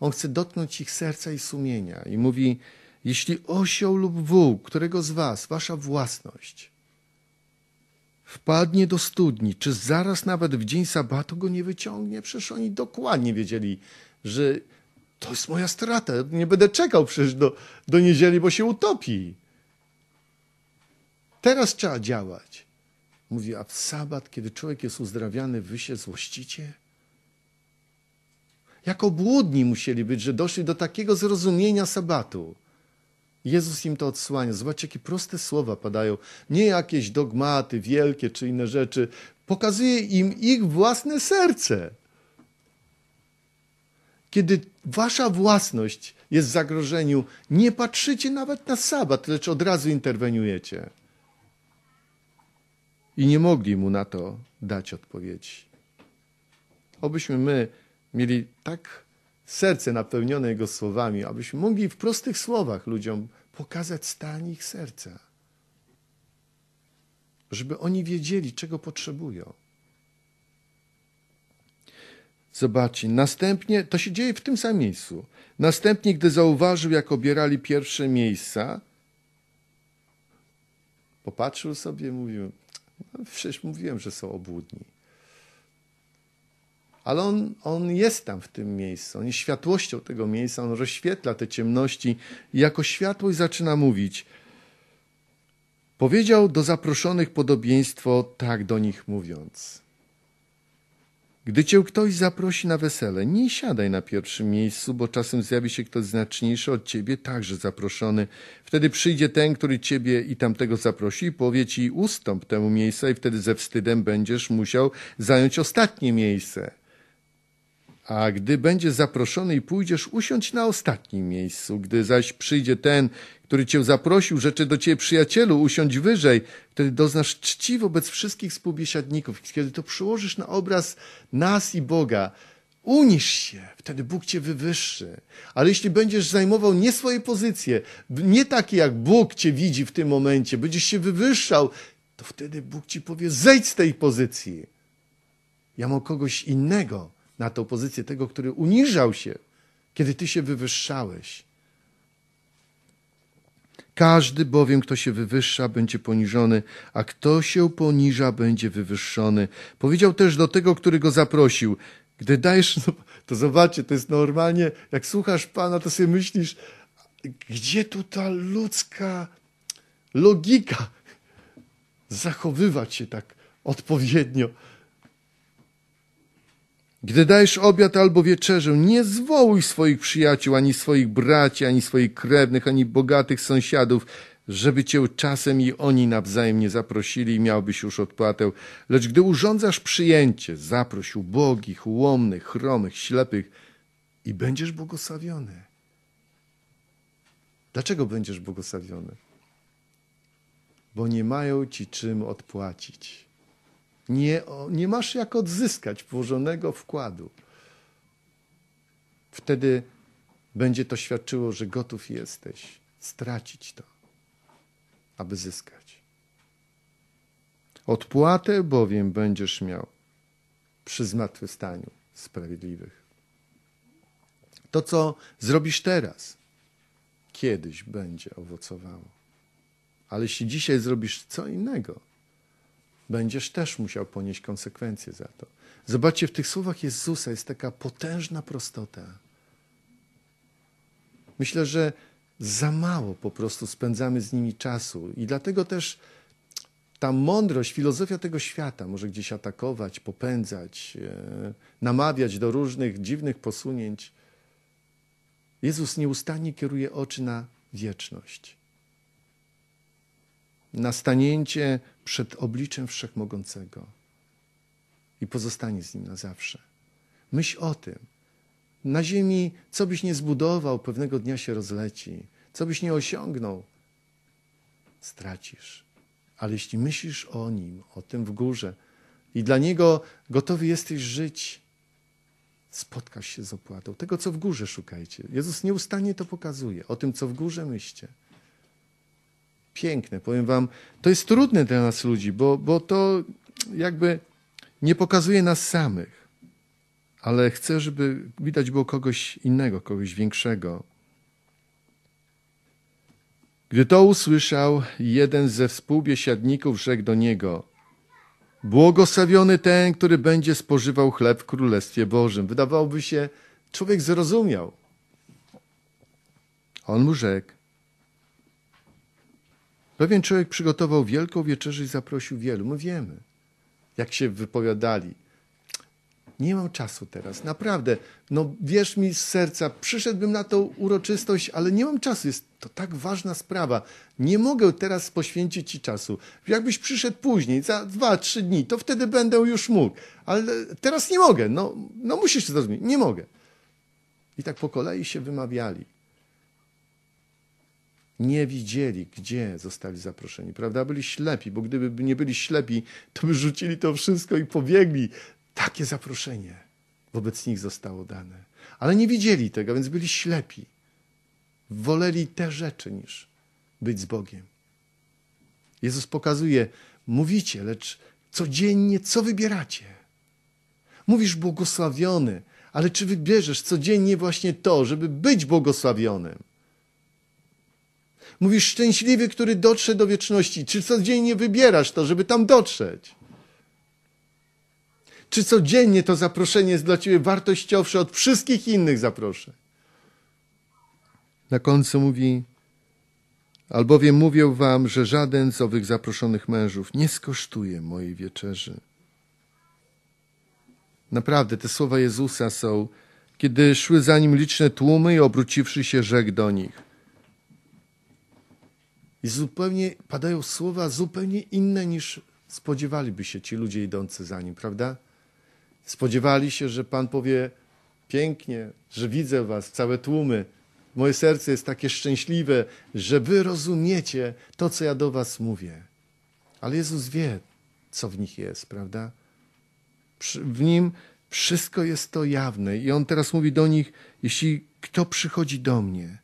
On chce dotknąć ich serca i sumienia i mówi: Jeśli osioł lub wół, którego z was, wasza własność, wpadnie do studni, czy zaraz nawet w dzień sabatu go nie wyciągnie. Przecież oni dokładnie wiedzieli, że to jest moja strata. Nie będę czekał przecież do, do niedzieli, bo się utopi. Teraz trzeba działać. Mówi, a w sabat, kiedy człowiek jest uzdrawiany, wy się złościcie? Jak obłudni musieli być, że doszli do takiego zrozumienia sabatu. Jezus im to odsłania. Zobaczcie, jakie proste słowa padają. Nie jakieś dogmaty wielkie czy inne rzeczy. Pokazuje im ich własne serce. Kiedy wasza własność jest w zagrożeniu, nie patrzycie nawet na sabat, lecz od razu interweniujecie. I nie mogli mu na to dać odpowiedzi. Obyśmy my mieli tak serce napełnione Jego słowami, abyśmy mogli w prostych słowach ludziom pokazać stan ich serca, żeby oni wiedzieli, czego potrzebują. Zobaczcie, następnie, to się dzieje w tym samym miejscu. Następnie, gdy zauważył, jak obierali pierwsze miejsca, popatrzył sobie i mówił, no, przecież mówiłem, że są obłudni ale on, on jest tam w tym miejscu, on jest światłością tego miejsca, on rozświetla te ciemności i jako światło i zaczyna mówić. Powiedział do zaproszonych podobieństwo tak do nich mówiąc. Gdy cię ktoś zaprosi na wesele, nie siadaj na pierwszym miejscu, bo czasem zjawi się ktoś znaczniejszy od ciebie, także zaproszony. Wtedy przyjdzie ten, który ciebie i tamtego zaprosi i powie ci ustąp temu miejsca i wtedy ze wstydem będziesz musiał zająć ostatnie miejsce. A gdy będzie zaproszony i pójdziesz, usiądź na ostatnim miejscu. Gdy zaś przyjdzie ten, który cię zaprosił, rzeczy do ciebie przyjacielu, usiądź wyżej. Wtedy doznasz czci wobec wszystkich współbiesiadników. Kiedy to przyłożysz na obraz nas i Boga, unisz się, wtedy Bóg cię wywyższy. Ale jeśli będziesz zajmował nie swoje pozycje, nie takie jak Bóg cię widzi w tym momencie, będziesz się wywyższał, to wtedy Bóg ci powie, zejdź z tej pozycji. Ja mam kogoś innego na tą pozycję tego, który uniżał się, kiedy ty się wywyższałeś. Każdy bowiem, kto się wywyższa, będzie poniżony, a kto się poniża, będzie wywyższony. Powiedział też do tego, który go zaprosił. Gdy dajesz, no, to zobaczcie, to jest normalnie, jak słuchasz Pana, to sobie myślisz, gdzie tu ta ludzka logika zachowywać się tak odpowiednio. Gdy dajesz obiad albo wieczerzę, nie zwołuj swoich przyjaciół, ani swoich braci, ani swoich krewnych, ani bogatych sąsiadów, żeby cię czasem i oni nawzajem nie zaprosili i miałbyś już odpłatę. Lecz gdy urządzasz przyjęcie, zaproś ubogich, łomnych, chromych, ślepych i będziesz błogosławiony. Dlaczego będziesz błogosławiony? Bo nie mają ci czym odpłacić. Nie, nie masz jak odzyskać włożonego wkładu. Wtedy będzie to świadczyło, że gotów jesteś stracić to, aby zyskać. Odpłatę bowiem będziesz miał przy zmartwychwstaniu sprawiedliwych. To, co zrobisz teraz, kiedyś będzie owocowało. Ale jeśli dzisiaj zrobisz co innego, będziesz też musiał ponieść konsekwencje za to. Zobaczcie, w tych słowach Jezusa jest taka potężna prostota. Myślę, że za mało po prostu spędzamy z nimi czasu i dlatego też ta mądrość, filozofia tego świata może gdzieś atakować, popędzać, e, namawiać do różnych dziwnych posunięć. Jezus nieustannie kieruje oczy na wieczność, na stanięcie przed obliczem Wszechmogącego i pozostanie z Nim na zawsze. Myśl o tym. Na ziemi, co byś nie zbudował, pewnego dnia się rozleci. Co byś nie osiągnął, stracisz. Ale jeśli myślisz o Nim, o tym w górze i dla Niego gotowy jesteś żyć, spotkasz się z opłatą. Tego, co w górze szukajcie. Jezus nieustannie to pokazuje. O tym, co w górze myślcie piękne. Powiem wam, to jest trudne dla nas ludzi, bo, bo to jakby nie pokazuje nas samych. Ale chcę, żeby widać było kogoś innego, kogoś większego. Gdy to usłyszał, jeden ze współbiesiadników rzekł do niego: Błogosławiony ten, który będzie spożywał chleb w Królestwie Bożym. Wydawałoby się, człowiek zrozumiał. On mu rzekł: Pewien człowiek przygotował wielką wieczerzę i zaprosił wielu. My no wiemy, jak się wypowiadali. Nie mam czasu teraz, naprawdę. No wierz mi z serca, przyszedłbym na tą uroczystość, ale nie mam czasu. Jest to tak ważna sprawa. Nie mogę teraz poświęcić ci czasu. Jakbyś przyszedł później, za dwa, trzy dni, to wtedy będę już mógł. Ale teraz nie mogę. No, no musisz się zrozumieć. Nie mogę. I tak po kolei się wymawiali nie widzieli, gdzie zostali zaproszeni, prawda? Byli ślepi, bo gdyby nie byli ślepi, to by rzucili to wszystko i pobiegli. Takie zaproszenie wobec nich zostało dane. Ale nie widzieli tego, więc byli ślepi. Woleli te rzeczy niż być z Bogiem. Jezus pokazuje, mówicie, lecz codziennie co wybieracie? Mówisz błogosławiony, ale czy wybierzesz codziennie właśnie to, żeby być błogosławionym? Mówisz szczęśliwy, który dotrze do wieczności. Czy codziennie wybierasz to, żeby tam dotrzeć? Czy codziennie to zaproszenie jest dla ciebie wartościowsze od wszystkich innych zaproszeń? Na końcu mówi, albowiem mówię wam, że żaden z owych zaproszonych mężów nie skosztuje mojej wieczerzy. Naprawdę, te słowa Jezusa są, kiedy szły za nim liczne tłumy i obróciwszy się, rzekł do nich – i zupełnie padają słowa zupełnie inne niż spodziewaliby się ci ludzie idący za nim, prawda? Spodziewali się, że Pan powie pięknie, że widzę was, całe tłumy. Moje serce jest takie szczęśliwe, że wy rozumiecie to, co ja do was mówię. Ale Jezus wie, co w nich jest, prawda? W nim wszystko jest to jawne. I on teraz mówi do nich: Jeśli kto przychodzi do mnie,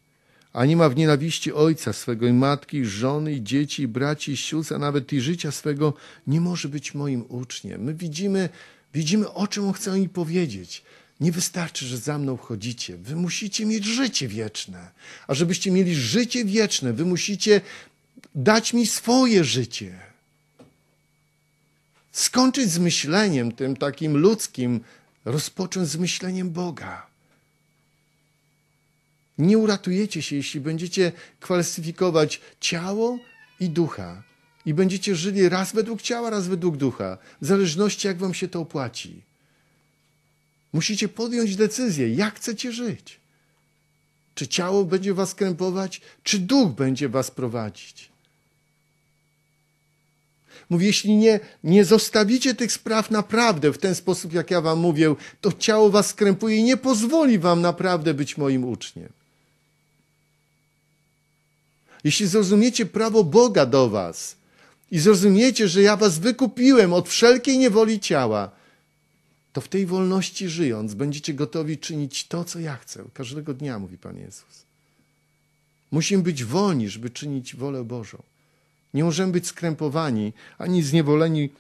ani ma w nienawiści ojca swego i matki, żony i dzieci, i braci i sióstr, a nawet i życia swego, nie może być moim uczniem. My widzimy, widzimy o czym on chce mi powiedzieć. Nie wystarczy, że za mną chodzicie. Wy musicie mieć życie wieczne. A żebyście mieli życie wieczne, wy musicie dać mi swoje życie. Skończyć z myśleniem tym takim ludzkim, rozpocząć z myśleniem Boga. Nie uratujecie się, jeśli będziecie kwalsyfikować ciało i ducha. I będziecie żyli raz według ciała, raz według ducha, w zależności jak wam się to opłaci. Musicie podjąć decyzję, jak chcecie żyć. Czy ciało będzie was krępować, czy duch będzie was prowadzić. Mówi, jeśli nie, nie zostawicie tych spraw naprawdę w ten sposób, jak ja wam mówię, to ciało was skrępuje i nie pozwoli wam naprawdę być moim uczniem jeśli zrozumiecie prawo Boga do was i zrozumiecie, że ja was wykupiłem od wszelkiej niewoli ciała, to w tej wolności żyjąc będziecie gotowi czynić to, co ja chcę. Każdego dnia, mówi Pan Jezus. Musimy być wolni, żeby czynić wolę Bożą. Nie możemy być skrępowani ani zniewoleni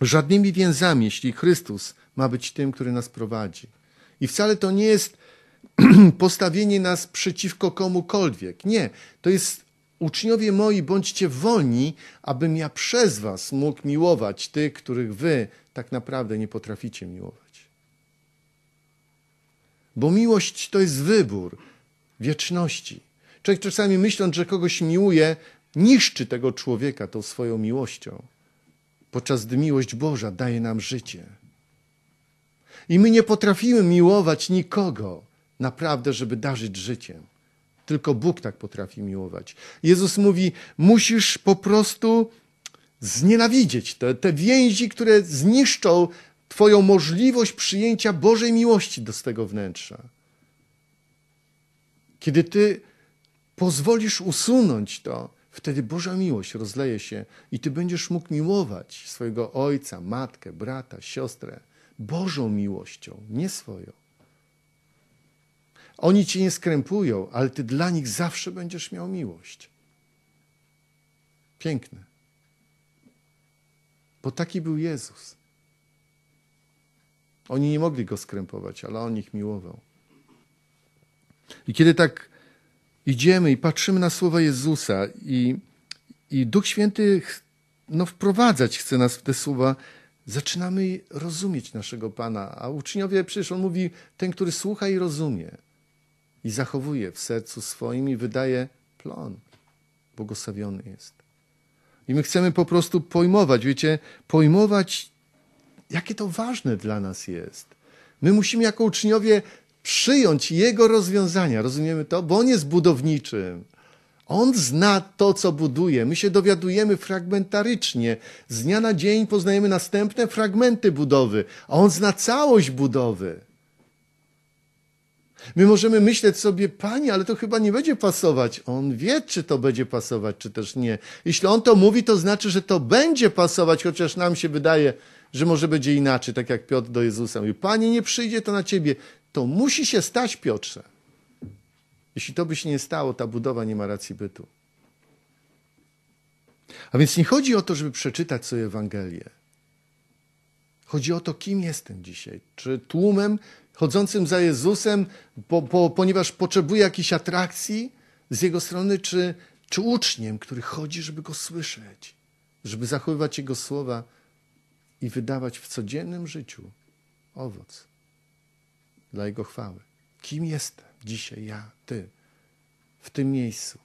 żadnymi więzami, jeśli Chrystus ma być tym, który nas prowadzi. I wcale to nie jest postawienie nas przeciwko komukolwiek. Nie, to jest uczniowie moi, bądźcie wolni, abym ja przez was mógł miłować tych, których wy tak naprawdę nie potraficie miłować. Bo miłość to jest wybór wieczności. Człowiek czasami myśląc, że kogoś miłuje, niszczy tego człowieka tą swoją miłością, podczas gdy miłość Boża daje nam życie. I my nie potrafimy miłować nikogo, naprawdę, żeby darzyć życiem. Tylko Bóg tak potrafi miłować. Jezus mówi: musisz po prostu znienawidzieć te, te więzi, które zniszczą Twoją możliwość przyjęcia Bożej miłości do swego wnętrza. Kiedy Ty pozwolisz usunąć to, wtedy Boża miłość rozleje się i Ty będziesz mógł miłować swojego ojca, matkę, brata, siostrę Bożą miłością, nie swoją. Oni cię nie skrępują, ale ty dla nich zawsze będziesz miał miłość. Piękne. Bo taki był Jezus. Oni nie mogli go skrępować, ale on ich miłował. I kiedy tak idziemy i patrzymy na słowa Jezusa, i, i Duch Święty no, wprowadzać chce nas w te słowa, zaczynamy rozumieć naszego Pana. A uczniowie, przecież on mówi, ten, który słucha i rozumie i zachowuje w sercu swoim i wydaje plon. Błogosławiony jest. I my chcemy po prostu pojmować, wiecie, pojmować, jakie to ważne dla nas jest. My musimy jako uczniowie przyjąć Jego rozwiązania, rozumiemy to? Bo On jest budowniczym. On zna to, co buduje. My się dowiadujemy fragmentarycznie. Z dnia na dzień poznajemy następne fragmenty budowy, a On zna całość budowy. My możemy myśleć sobie, Panie, ale to chyba nie będzie pasować. On wie, czy to będzie pasować, czy też nie. Jeśli On to mówi, to znaczy, że to będzie pasować, chociaż nam się wydaje, że może będzie inaczej, tak jak Piotr do Jezusa mówi, Panie, nie przyjdzie to na Ciebie. To musi się stać, Piotrze. Jeśli to by się nie stało, ta budowa nie ma racji bytu. A więc nie chodzi o to, żeby przeczytać sobie Ewangelię. Chodzi o to, kim jestem dzisiaj. Czy tłumem chodzącym za Jezusem, po, po, ponieważ potrzebuję jakiejś atrakcji z Jego strony, czy, czy uczniem, który chodzi, żeby Go słyszeć, żeby zachowywać Jego słowa i wydawać w codziennym życiu owoc dla Jego chwały. Kim jestem dzisiaj ja, Ty, w tym miejscu?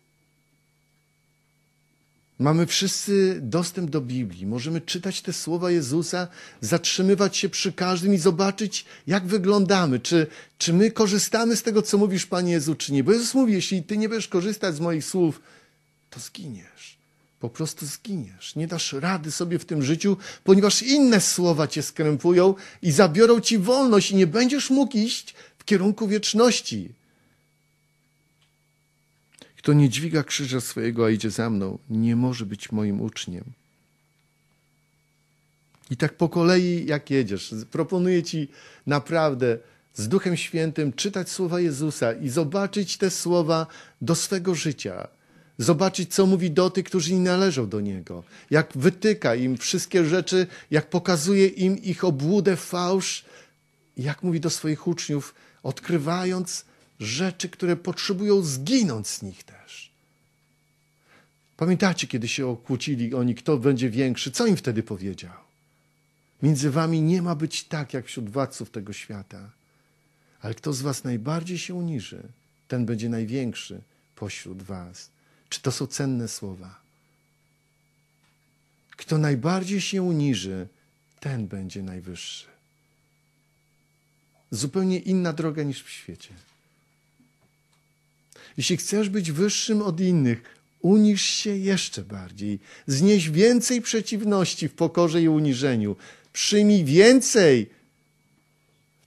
Mamy wszyscy dostęp do Biblii, możemy czytać te słowa Jezusa, zatrzymywać się przy każdym i zobaczyć, jak wyglądamy, czy, czy my korzystamy z tego, co mówisz, Panie Jezu, czy nie. Bo Jezus mówi, jeśli Ty nie będziesz korzystać z moich słów, to zginiesz. Po prostu zginiesz. Nie dasz rady sobie w tym życiu, ponieważ inne słowa Cię skrępują i zabiorą Ci wolność i nie będziesz mógł iść w kierunku wieczności. Kto nie dźwiga krzyża swojego, a idzie za mną, nie może być moim uczniem. I tak po kolei, jak jedziesz, proponuję ci naprawdę z Duchem Świętym czytać słowa Jezusa i zobaczyć te słowa do swego życia. Zobaczyć, co mówi do tych, którzy nie należą do Niego. Jak wytyka im wszystkie rzeczy, jak pokazuje im ich obłudę, fałsz, jak mówi do swoich uczniów, odkrywając rzeczy, które potrzebują zginąć z nich też. Pamiętacie, kiedy się okłócili oni, kto będzie większy, co im wtedy powiedział? Między wami nie ma być tak, jak wśród władców tego świata. Ale kto z was najbardziej się uniży, ten będzie największy pośród was. Czy to są cenne słowa? Kto najbardziej się uniży, ten będzie najwyższy. Zupełnie inna droga niż w świecie. Jeśli chcesz być wyższym od innych, unisz się jeszcze bardziej. Znieś więcej przeciwności w pokorze i uniżeniu. Przyjmij więcej.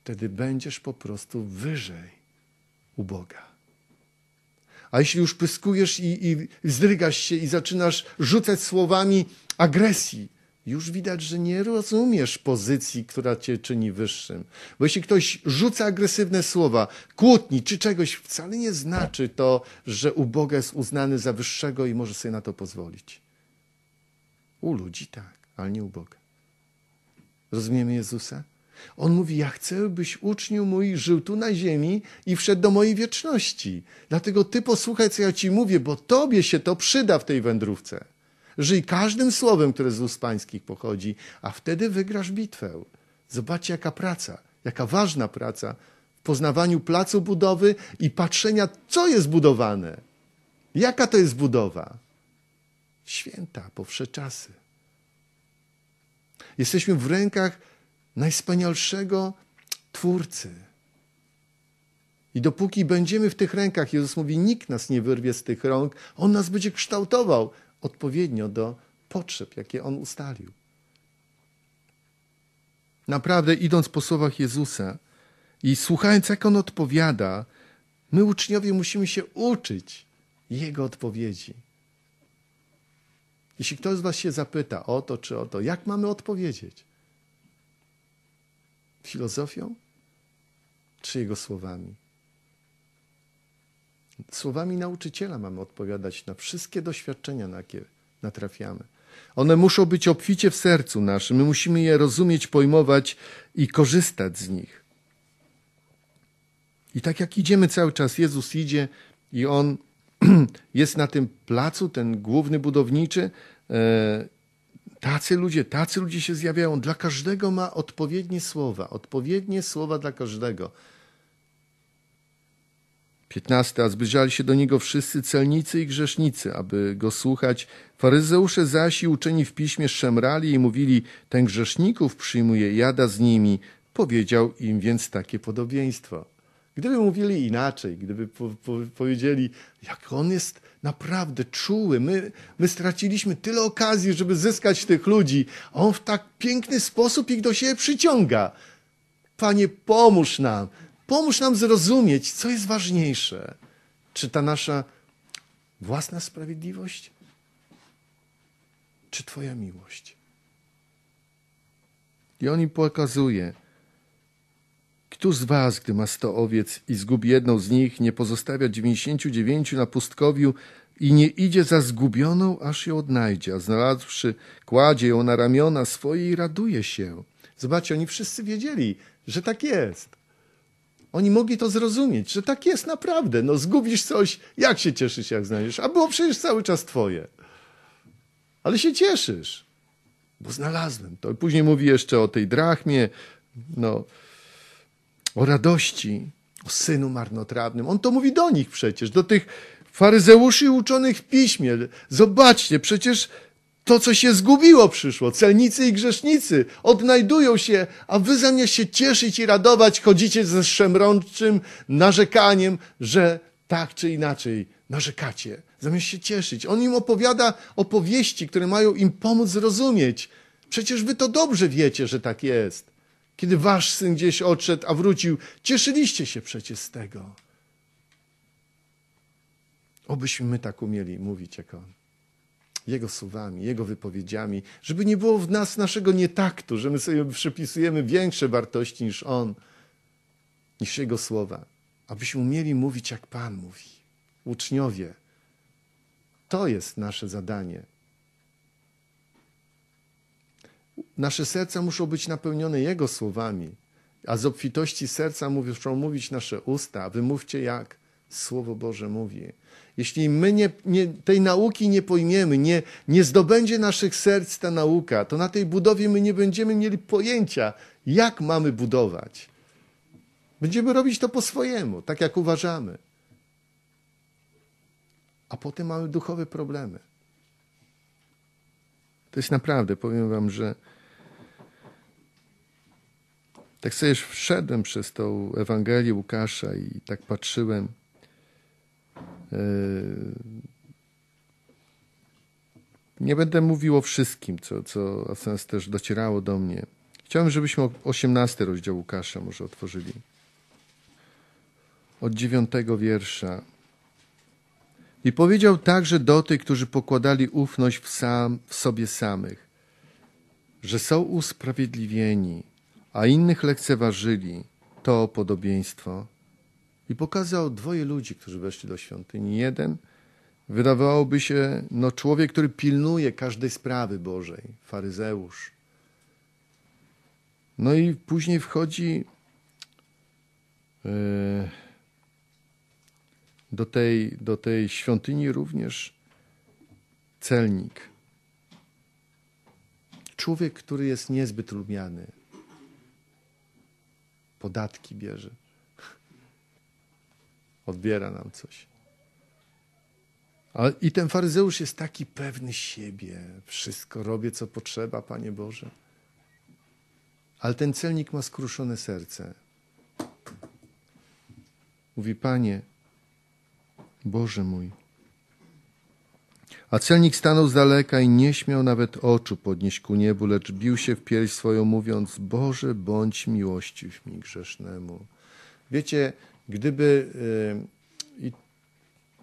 Wtedy będziesz po prostu wyżej u Boga. A jeśli już pyskujesz i, i się i zaczynasz rzucać słowami agresji, już widać, że nie rozumiesz pozycji, która cię czyni wyższym. Bo jeśli ktoś rzuca agresywne słowa, kłótni czy czegoś, wcale nie znaczy to, że u Boga jest uznany za wyższego i może sobie na to pozwolić. U ludzi tak, ale nie u Boga. Rozumiemy Jezusa? On mówi: Ja chcę, byś uczniu mój żył tu na ziemi i wszedł do mojej wieczności. Dlatego ty posłuchaj, co ja ci mówię, bo tobie się to przyda w tej wędrówce. Żyj każdym słowem, które z ust pańskich pochodzi, a wtedy wygrasz bitwę. Zobaczcie, jaka praca, jaka ważna praca w poznawaniu placu budowy i patrzenia, co jest budowane. Jaka to jest budowa? Święta, powsze czasy. Jesteśmy w rękach najwspanialszego Twórcy. I dopóki będziemy w tych rękach, Jezus mówi, nikt nas nie wyrwie z tych rąk, On nas będzie kształtował odpowiednio do potrzeb, jakie on ustalił. Naprawdę, idąc po słowach Jezusa i słuchając, jak on odpowiada, my uczniowie musimy się uczyć jego odpowiedzi. Jeśli ktoś z Was się zapyta o to czy o to, jak mamy odpowiedzieć? Filozofią czy jego słowami? słowami nauczyciela mamy odpowiadać na wszystkie doświadczenia, na jakie natrafiamy. One muszą być obficie w sercu naszym. My musimy je rozumieć, pojmować i korzystać z nich. I tak jak idziemy cały czas, Jezus idzie i on jest na tym placu, ten główny budowniczy. E, tacy ludzie, tacy ludzie się zjawiają. Dla każdego ma odpowiednie słowa, odpowiednie słowa dla każdego. 15. A zbliżali się do niego wszyscy celnicy i grzesznicy, aby go słuchać. Faryzeusze zaś i uczeni w piśmie szemrali i mówili, ten grzeszników przyjmuje, jada z nimi. Powiedział im więc takie podobieństwo. Gdyby mówili inaczej, gdyby po, po, powiedzieli, jak on jest naprawdę czuły, my, my straciliśmy tyle okazji, żeby zyskać tych ludzi, a on w tak piękny sposób ich do siebie przyciąga. Panie, pomóż nam, Pomóż nam zrozumieć, co jest ważniejsze. Czy ta nasza własna sprawiedliwość, czy Twoja miłość? I on im pokazuje, kto z was, gdy ma sto owiec i zgubi jedną z nich, nie pozostawia dziewięćdziesięciu dziewięciu na pustkowiu i nie idzie za zgubioną, aż ją odnajdzie, a znalazłszy, kładzie ją na ramiona swoje i raduje się. Zobaczcie, oni wszyscy wiedzieli, że tak jest. Oni mogli to zrozumieć, że tak jest naprawdę. No zgubisz coś, jak się cieszysz, jak znajdziesz? A było przecież cały czas twoje. Ale się cieszysz, bo znalazłem to. Później mówi jeszcze o tej drachmie, no, o radości, o synu marnotrawnym. On to mówi do nich przecież, do tych faryzeuszy uczonych w piśmie. Zobaczcie, przecież to, co się zgubiło, przyszło. Celnicy i grzesznicy odnajdują się, a wy zamiast się cieszyć i radować, chodzicie ze szemrączym narzekaniem, że tak czy inaczej narzekacie. Zamiast się cieszyć. On im opowiada opowieści, które mają im pomóc zrozumieć. Przecież wy to dobrze wiecie, że tak jest. Kiedy wasz syn gdzieś odszedł, a wrócił, cieszyliście się przecież z tego. Obyśmy my tak umieli mówić jak on. Jego słowami, Jego wypowiedziami, żeby nie było w nas naszego nietaktu, że my sobie przypisujemy większe wartości niż On, niż Jego słowa, abyśmy umieli mówić, jak Pan mówi. Uczniowie, to jest nasze zadanie. Nasze serca muszą być napełnione Jego słowami, a z obfitości serca muszą mówić nasze usta. Wymówcie jak? Słowo Boże mówi. Jeśli my nie, nie, tej nauki nie pojmiemy, nie, nie zdobędzie naszych serc ta nauka, to na tej budowie my nie będziemy mieli pojęcia, jak mamy budować. Będziemy robić to po swojemu, tak jak uważamy. A potem mamy duchowe problemy. To jest naprawdę, powiem Wam, że tak sobie już wszedłem przez tą Ewangelię Łukasza i tak patrzyłem. Yy, nie będę mówił o wszystkim, co, co Asens też docierało do mnie. Chciałbym, żebyśmy 18 rozdział Łukasza może otworzyli. Od 9 wiersza. I powiedział także do tych, którzy pokładali ufność w, sam, w sobie samych, że są usprawiedliwieni, a innych lekceważyli to podobieństwo i pokazał dwoje ludzi, którzy weszli do świątyni. Jeden, wydawałoby się, no człowiek, który pilnuje każdej sprawy Bożej, faryzeusz. No i później wchodzi e, do tej, do tej świątyni również celnik. Człowiek, który jest niezbyt lubiany. Podatki bierze odbiera nam coś. A, I ten faryzeusz jest taki pewny siebie. Wszystko robię, co potrzeba, Panie Boże. Ale ten celnik ma skruszone serce. Mówi, Panie, Boże mój. A celnik stanął z daleka i nie śmiał nawet oczu podnieść ku niebu, lecz bił się w pierś swoją, mówiąc, Boże, bądź miłościw mi grzesznemu. Wiecie, Gdyby, y, i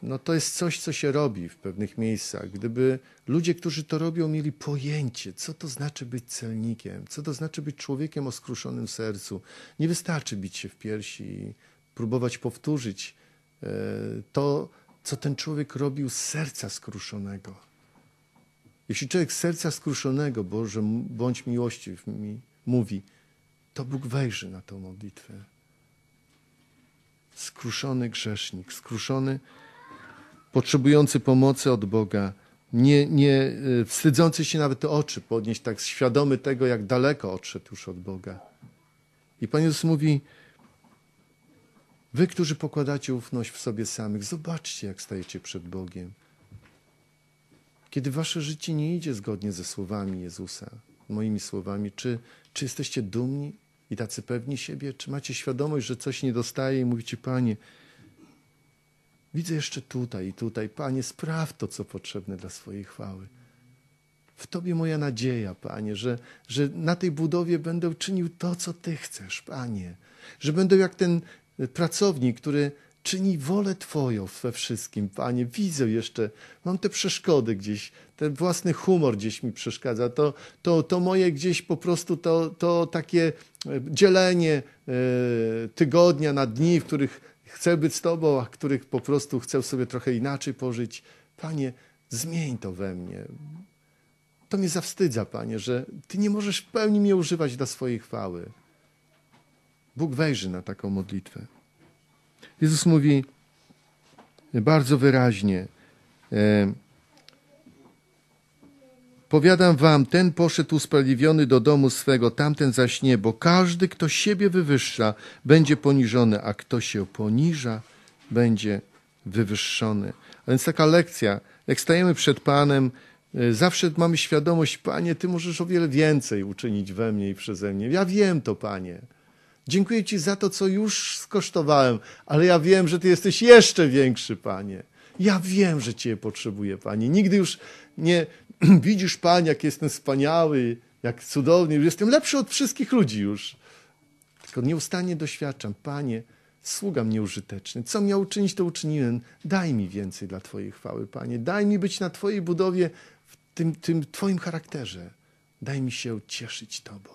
no to jest coś, co się robi w pewnych miejscach, gdyby ludzie, którzy to robią, mieli pojęcie, co to znaczy być celnikiem, co to znaczy być człowiekiem o skruszonym sercu. Nie wystarczy bić się w piersi i próbować powtórzyć y, to, co ten człowiek robił z serca skruszonego. Jeśli człowiek z serca skruszonego, Boże, bądź miłościw mi, mówi, to Bóg wejrzy na tę modlitwę skruszony grzesznik, skruszony, potrzebujący pomocy od Boga, nie, nie y, wstydzący się nawet oczy podnieść, tak świadomy tego, jak daleko odszedł już od Boga. I Pan Jezus mówi, wy, którzy pokładacie ufność w sobie samych, zobaczcie, jak stajecie przed Bogiem. Kiedy wasze życie nie idzie zgodnie ze słowami Jezusa, moimi słowami, czy, czy jesteście dumni? i tacy pewni siebie? Czy macie świadomość, że coś nie dostaje i mówicie, Panie, widzę jeszcze tutaj i tutaj, Panie, spraw to, co potrzebne dla swojej chwały. W Tobie moja nadzieja, Panie, że, że na tej budowie będę czynił to, co Ty chcesz, Panie, że będę jak ten e, pracownik, który czyni wolę Twoją we wszystkim, Panie. Widzę jeszcze, mam te przeszkody gdzieś, ten własny humor gdzieś mi przeszkadza, to, to, to moje gdzieś po prostu to, to takie e, dzielenie e, tygodnia na dni, w których chcę być z Tobą, a w których po prostu chcę sobie trochę inaczej pożyć. Panie, zmień to we mnie. To mnie zawstydza, Panie, że Ty nie możesz w pełni mnie używać dla swojej chwały. Bóg wejrzy na taką modlitwę. Jezus mówi bardzo wyraźnie, e, Powiadam wam, ten poszedł usprawiedliwiony do domu swego, tamten zaś nie, bo każdy, kto siebie wywyższa, będzie poniżony, a kto się poniża, będzie wywyższony. A więc taka lekcja, jak stajemy przed Panem, e, zawsze mamy świadomość, Panie, Ty możesz o wiele więcej uczynić we mnie i przeze mnie. Ja wiem to, Panie. Dziękuję Ci za to, co już skosztowałem, ale ja wiem, że Ty jesteś jeszcze większy, Panie. Ja wiem, że Cię potrzebuję, Panie. Nigdy już nie, widzisz Pan, jak jestem wspaniały, jak cudowny, już jestem lepszy od wszystkich ludzi już. Tylko nieustannie doświadczam, Panie, sługa mnie użyteczny. Co miał uczynić, to uczyniłem. Daj mi więcej dla Twojej chwały, Panie. Daj mi być na Twojej budowie, w tym, tym Twoim charakterze. Daj mi się cieszyć Tobą.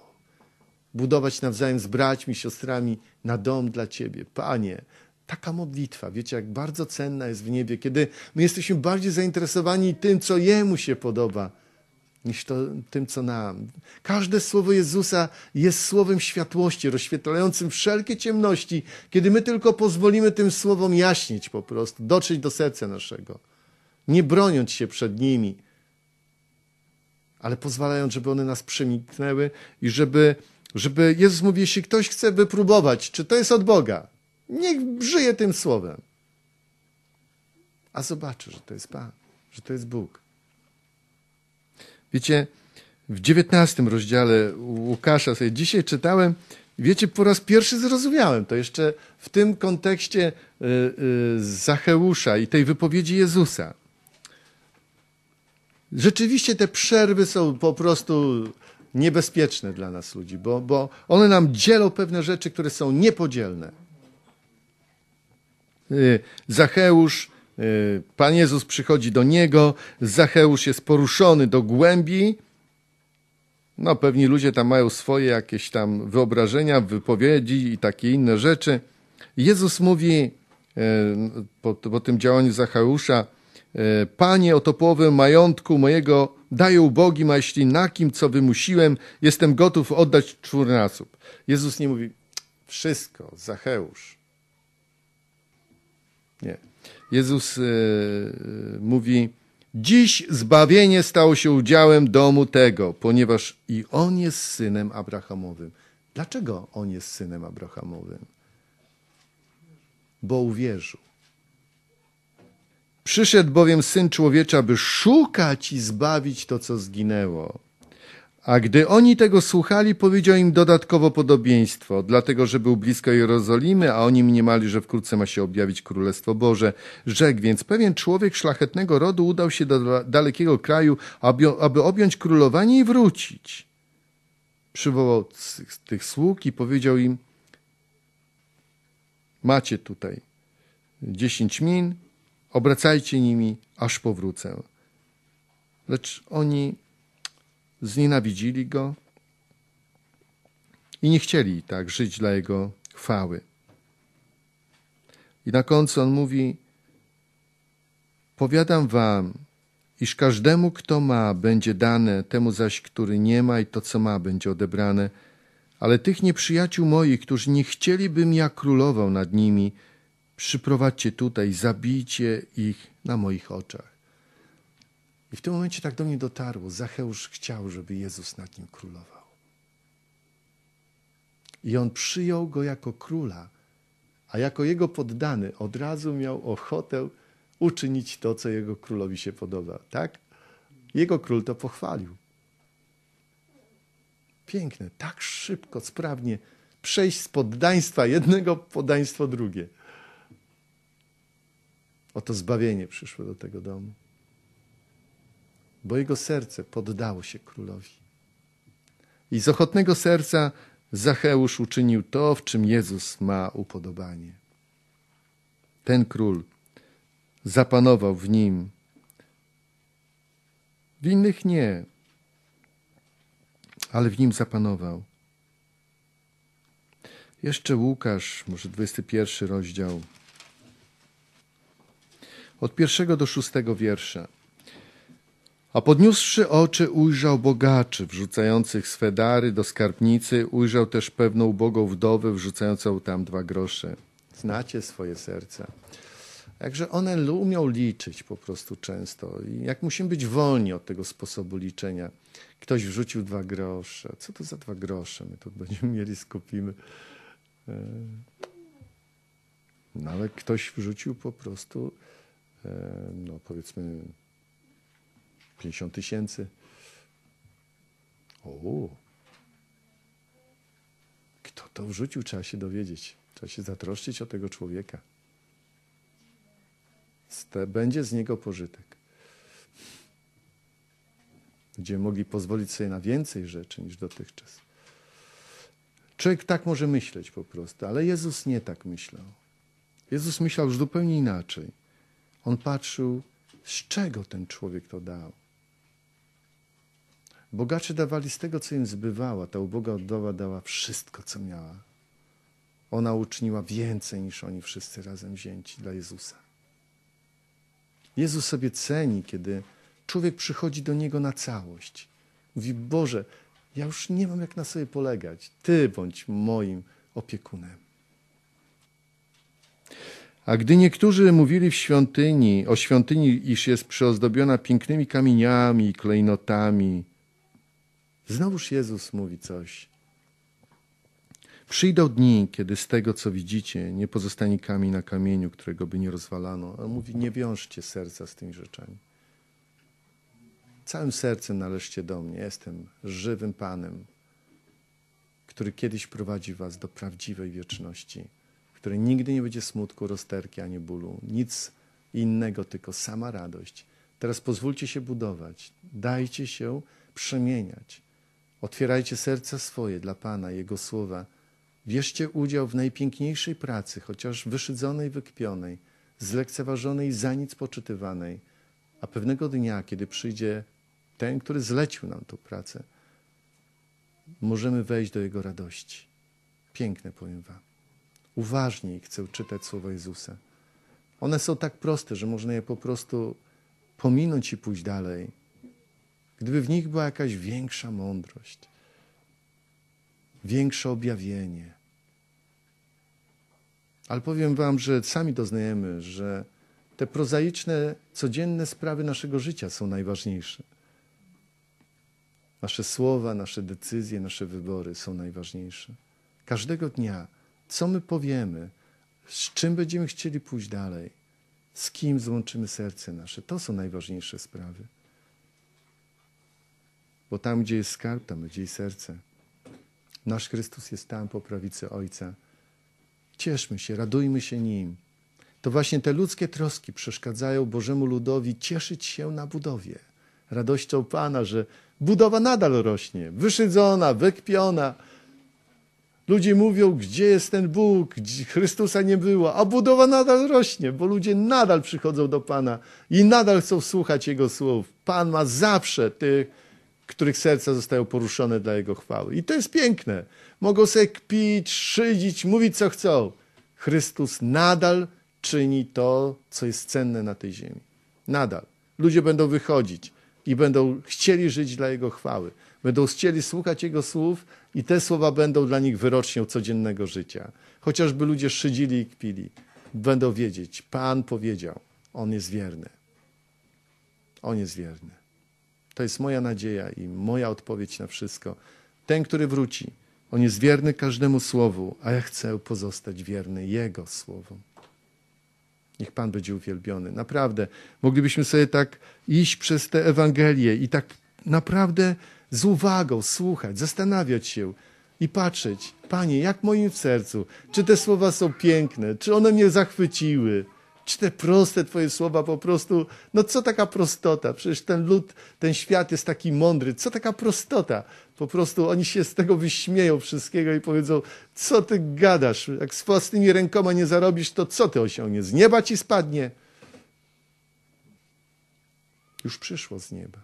Budować nawzajem z braćmi, siostrami na dom dla Ciebie. Panie, Taka modlitwa, wiecie, jak bardzo cenna jest w niebie, kiedy my jesteśmy bardziej zainteresowani tym, co Jemu się podoba, niż to, tym, co nam. Każde słowo Jezusa jest słowem światłości, rozświetlającym wszelkie ciemności, kiedy my tylko pozwolimy tym słowom jaśnić po prostu, dotrzeć do serca naszego, nie broniąc się przed nimi, ale pozwalając, żeby one nas przeniknęły i żeby, żeby Jezus mówił, jeśli ktoś chce wypróbować, czy to jest od Boga, Niech żyje tym słowem. A zobaczy, że to jest Pan, że to jest Bóg. Wiecie, w dziewiętnastym rozdziale Łukasza sobie dzisiaj czytałem, wiecie, po raz pierwszy zrozumiałem to jeszcze w tym kontekście e, e, Zacheusza i tej wypowiedzi Jezusa. Rzeczywiście te przerwy są po prostu niebezpieczne dla nas ludzi, bo, bo one nam dzielą pewne rzeczy, które są niepodzielne. Y, Zacheusz, y, Pan Jezus przychodzi do niego, Zacheusz jest poruszony do głębi. No, pewni ludzie tam mają swoje jakieś tam wyobrażenia, wypowiedzi i takie inne rzeczy. Jezus mówi y, po, po tym działaniu Zacheusza, Panie, oto połowę majątku mojego daję ubogim, a jeśli na kim, co wymusiłem, jestem gotów oddać czwórnasób. Jezus nie mówi, wszystko, Zacheusz, nie. Jezus yy, mówi: Dziś zbawienie stało się udziałem domu tego, ponieważ i on jest synem Abrahamowym. Dlaczego on jest synem Abrahamowym? Bo uwierzył. Przyszedł bowiem syn człowiecza, by szukać i zbawić to, co zginęło. A gdy oni tego słuchali, powiedział im dodatkowo podobieństwo, dlatego że był blisko Jerozolimy, a oni mniemali, że wkrótce ma się objawić Królestwo Boże. Rzekł więc, pewien człowiek szlachetnego rodu udał się do dalekiego kraju, aby, objąć królowanie i wrócić. Przywołał tych sług i powiedział im, macie tutaj dziesięć min, obracajcie nimi, aż powrócę. Lecz oni znienawidzili go i nie chcieli tak żyć dla jego chwały. I na końcu on mówi: Powiadam wam, iż każdemu, kto ma, będzie dane, temu zaś, który nie ma, i to, co ma, będzie odebrane. Ale tych nieprzyjaciół moich, którzy nie chcielibym ja królował nad nimi, przyprowadźcie tutaj, zabijcie ich na moich oczach. I w tym momencie tak do mnie dotarło. Zacheusz chciał, żeby Jezus nad nim królował. I on przyjął go jako króla, a jako jego poddany od razu miał ochotę uczynić to, co jego królowi się podoba. Tak? Jego król to pochwalił. Piękne, tak szybko, sprawnie przejść z poddaństwa jednego poddaństwo drugie. Oto zbawienie przyszło do tego domu bo jego serce poddało się królowi. I z ochotnego serca Zacheusz uczynił to, w czym Jezus ma upodobanie. Ten król zapanował w nim, w innych nie, ale w nim zapanował. Jeszcze Łukasz, może 21 rozdział, od pierwszego do szóstego wiersza. A podniósłszy oczy, ujrzał bogaczy wrzucających swe dary do skarbnicy, ujrzał też pewną ubogą wdowę wrzucającą tam dwa grosze. Znacie swoje serca. Jakże one umiał liczyć po prostu często. I jak musimy być wolni od tego sposobu liczenia. Ktoś wrzucił dwa grosze. Co to za dwa grosze? My to będziemy mieli, skupimy. E, no ale ktoś wrzucił po prostu, e, no powiedzmy, 50 tysięcy. O! Kto to wrzucił, trzeba się dowiedzieć. Trzeba się zatroszczyć o tego człowieka. Będzie z niego pożytek. Będziemy mogli pozwolić sobie na więcej rzeczy niż dotychczas. Człowiek tak może myśleć po prostu, ale Jezus nie tak myślał. Jezus myślał już zupełnie inaczej. On patrzył, z czego ten człowiek to dał. Bogacze dawali z tego, co im zbywała. Ta uboga oddowa dała wszystko, co miała. Ona uczyniła więcej niż oni wszyscy razem wzięci dla Jezusa. Jezus sobie ceni, kiedy człowiek przychodzi do Niego na całość. Mówi, Boże, ja już nie mam jak na sobie polegać. Ty bądź moim opiekunem. A gdy niektórzy mówili w świątyni, o świątyni, iż jest przyozdobiona pięknymi kamieniami i klejnotami, Znowuż Jezus mówi coś. Przyjdą dni, kiedy z tego, co widzicie, nie pozostanie kamień na kamieniu, którego by nie rozwalano. On mówi, nie wiążcie serca z tymi rzeczami. Całym sercem należcie do mnie. Jestem żywym Panem, który kiedyś prowadzi was do prawdziwej wieczności, w której nigdy nie będzie smutku, rozterki ani bólu. Nic innego, tylko sama radość. Teraz pozwólcie się budować. Dajcie się przemieniać. Otwierajcie serca swoje dla Pana, Jego słowa. Bierzcie udział w najpiękniejszej pracy, chociaż wyszydzonej, wykpionej, zlekceważonej, za nic poczytywanej. A pewnego dnia, kiedy przyjdzie ten, który zlecił nam tę pracę, możemy wejść do Jego radości. Piękne, powiem Wam. Uważniej chcę czytać słowa Jezusa. One są tak proste, że można je po prostu pominąć i pójść dalej. Gdyby w nich była jakaś większa mądrość, większe objawienie. Ale powiem Wam, że sami doznajemy, że te prozaiczne, codzienne sprawy naszego życia są najważniejsze. Nasze słowa, nasze decyzje, nasze wybory są najważniejsze. Każdego dnia, co my powiemy, z czym będziemy chcieli pójść dalej, z kim złączymy serce nasze, to są najważniejsze sprawy. Bo tam, gdzie jest skarb, tam będzie i serce. Nasz Chrystus jest tam po prawicy Ojca. Cieszmy się, radujmy się Nim. To właśnie te ludzkie troski przeszkadzają Bożemu ludowi cieszyć się na budowie. Radością Pana, że budowa nadal rośnie, wyszydzona, wykpiona. Ludzie mówią, gdzie jest ten Bóg, gdzie Chrystusa nie było, a budowa nadal rośnie, bo ludzie nadal przychodzą do Pana i nadal chcą słuchać Jego słów. Pan ma zawsze tych, których serca zostają poruszone dla Jego chwały. I to jest piękne. Mogą sobie kpić, szydzić, mówić co chcą. Chrystus nadal czyni to, co jest cenne na tej ziemi. Nadal. Ludzie będą wychodzić i będą chcieli żyć dla Jego chwały. Będą chcieli słuchać Jego słów i te słowa będą dla nich wyrocznią codziennego życia. Chociażby ludzie szydzili i kpili, będą wiedzieć, Pan powiedział, On jest wierny. On jest wierny. To jest moja nadzieja i moja odpowiedź na wszystko. Ten, który wróci, on jest wierny każdemu słowu, a ja chcę pozostać wierny Jego słowom. Niech Pan będzie uwielbiony. Naprawdę, moglibyśmy sobie tak iść przez te Ewangelie i tak naprawdę z uwagą słuchać, zastanawiać się i patrzeć, Panie, jak w moim sercu, czy te słowa są piękne, czy one mnie zachwyciły, czy te proste Twoje słowa po prostu, no co taka prostota? Przecież ten lud, ten świat jest taki mądry, co taka prostota? Po prostu oni się z tego wyśmieją wszystkiego i powiedzą, co ty gadasz? Jak z własnymi rękoma nie zarobisz, to co ty osiągniesz? Z nieba ci spadnie. Już przyszło z nieba.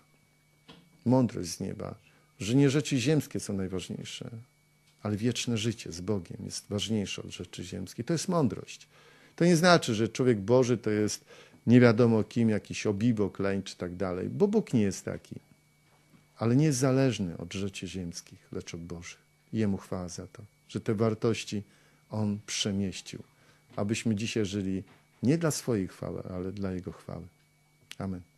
Mądrość z nieba, że nie rzeczy ziemskie są najważniejsze, ale wieczne życie z Bogiem jest ważniejsze od rzeczy ziemskiej. To jest mądrość. To nie znaczy, że człowiek Boży to jest nie wiadomo kim, jakiś obibok, leń czy tak dalej, bo Bóg nie jest taki. Ale nie jest zależny od rzeczy ziemskich, lecz od Boży. Jemu chwała za to, że te wartości On przemieścił, abyśmy dzisiaj żyli nie dla swojej chwały, ale dla Jego chwały. Amen.